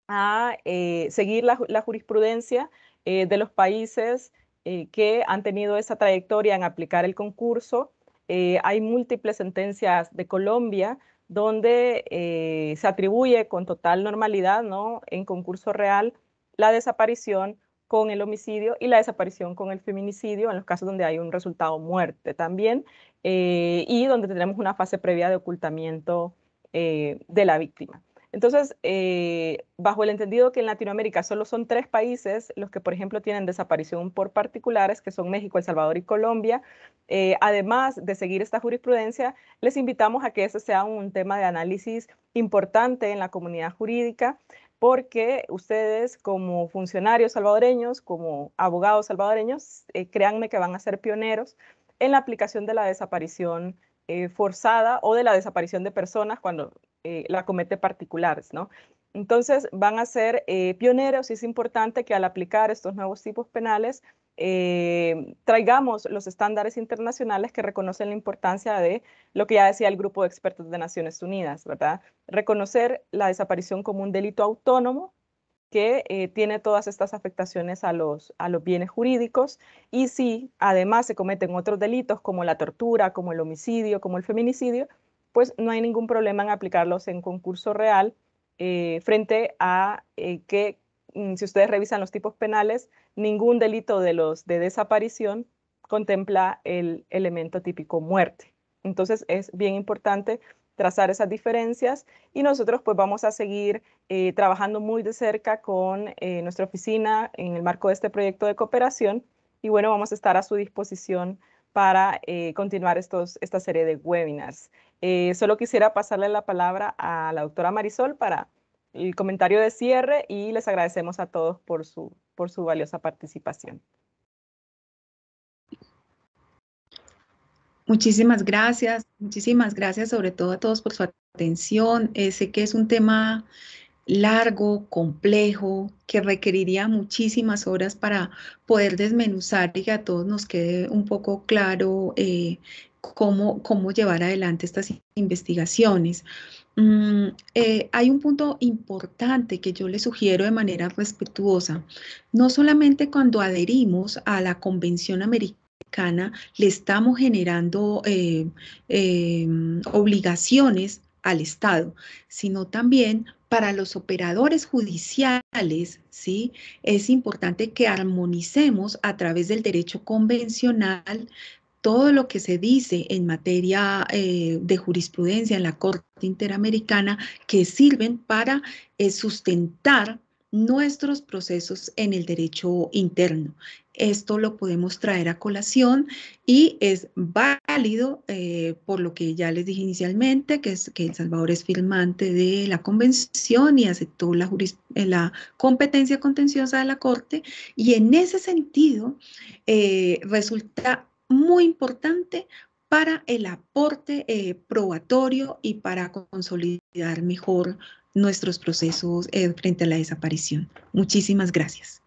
a seguir la, la jurisprudencia de los países que han tenido esa trayectoria en aplicar el concurso. hay múltiples sentencias de Colombia donde se atribuye con total normalidad ¿no? en concurso real la desaparición con el homicidio y la desaparición con el feminicidio en los casos donde hay un resultado muerte también eh, y donde tenemos una fase previa de ocultamiento eh, de la víctima. Entonces, eh, bajo el entendido que en Latinoamérica solo son tres países los que, por ejemplo, tienen desaparición por particulares, que son México, El Salvador y Colombia, además de seguir esta jurisprudencia, les invitamos a que ese sea un tema de análisis importante en la comunidad jurídica, porque ustedes como funcionarios salvadoreños, como abogados salvadoreños, eh, créanme que van a ser pioneros en la aplicación de la desaparición eh, forzada o de la desaparición de personas cuando eh, la comete particulares, ¿no? Entonces van a ser pioneros y es importante que al aplicar estos nuevos tipos penales eh, traigamos los estándares internacionales que reconocen la importancia de lo que ya decía el grupo de expertos de Naciones Unidas, ¿verdad? Reconocer la desaparición como un delito autónomo que eh, tiene todas estas afectaciones a los, a los bienes jurídicos y si además se cometen otros delitos como la tortura, como el homicidio, como el feminicidio, pues no hay ningún problema en aplicarlos en concurso real eh, frente a eh, que Mm, si ustedes revisan los tipos penales, ningún delito de los de desaparición contempla el elemento típico muerte. Entonces es bien importante trazar esas diferencias y nosotros pues vamos a seguir eh, trabajando muy de cerca con eh, nuestra oficina en el marco de este proyecto de cooperación y bueno, vamos a estar a su disposición para eh, continuar estos, esta serie de webinars. solo quisiera pasarle la palabra a la doctora Marisol para el comentario de cierre y les agradecemos a todos por su, por su valiosa participación. Muchísimas gracias, muchísimas gracias sobre todo a todos por su atención. Eh, sé que es un tema largo, complejo, que requeriría muchísimas horas para poder desmenuzar y que a todos nos quede un poco claro eh, cómo, cómo llevar adelante estas investigaciones. Mm, eh, hay un punto importante que yo le sugiero de manera respetuosa. No solamente cuando adherimos a la Convención Americana le estamos generando eh, em, obligaciones al Estado, sino también para los operadores judiciales, ¿sí? Es importante que armonicemos a través del derecho convencional todo lo que se dice en materia eh, de jurisprudencia en la Corte Interamericana que sirven para eh, sustentar nuestros procesos en el derecho interno. Esto lo podemos traer a colación y es válido eh, por lo que ya les dije inicialmente, que es que El Salvador es firmante de la convención y aceptó la, la competencia contenciosa de la Corte. Y en ese sentido, resulta muy importante para el aporte eh, probatorio y para consolidar mejor nuestros procesos eh, frente a la desaparición. Muchísimas gracias.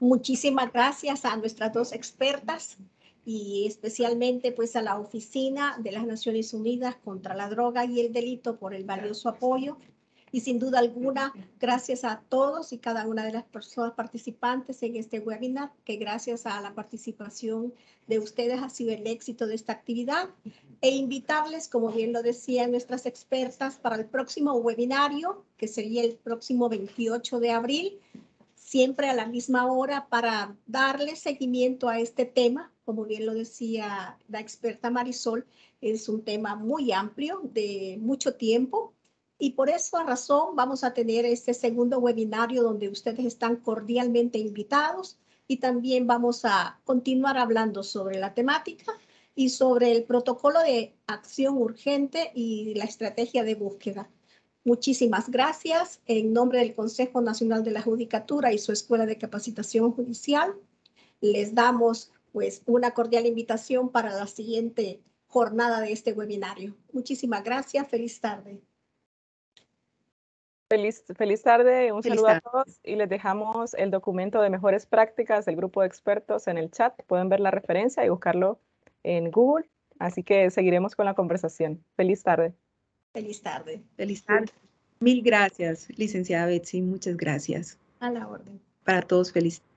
Muchísimas gracias a nuestras dos expertas y especialmente pues a la Oficina de las Naciones Unidas contra la Droga y el Delito por el valioso apoyo y sin duda alguna, gracias a todos y cada una de las personas participantes en este webinar, que gracias a la participación de ustedes ha sido el éxito de esta actividad, e invitarles, como bien lo decían nuestras expertas, para el próximo webinario, que sería el próximo 28 de abril, siempre a la misma hora para darle seguimiento a este tema. Como bien lo decía la experta Marisol, es un tema muy amplio, de mucho tiempo, y por esa razón vamos a tener este segundo webinario donde ustedes están cordialmente invitados y también vamos a continuar hablando sobre la temática y sobre el protocolo de acción urgente y la estrategia de búsqueda. Muchísimas gracias. En nombre del Consejo Nacional de la Judicatura y su Escuela de Capacitación Judicial, les damos pues una cordial invitación para la siguiente jornada de este webinario. Muchísimas gracias. Feliz tarde. Feliz, feliz tarde, un saludo a todos y les dejamos el documento de mejores prácticas del grupo de expertos en el chat. Pueden ver la referencia y buscarlo en Google. Así que seguiremos con la conversación. Feliz tarde. Feliz tarde. Feliz tarde. Mil gracias, licenciada Betsy. Muchas gracias. A la orden. Para todos, feliz tarde.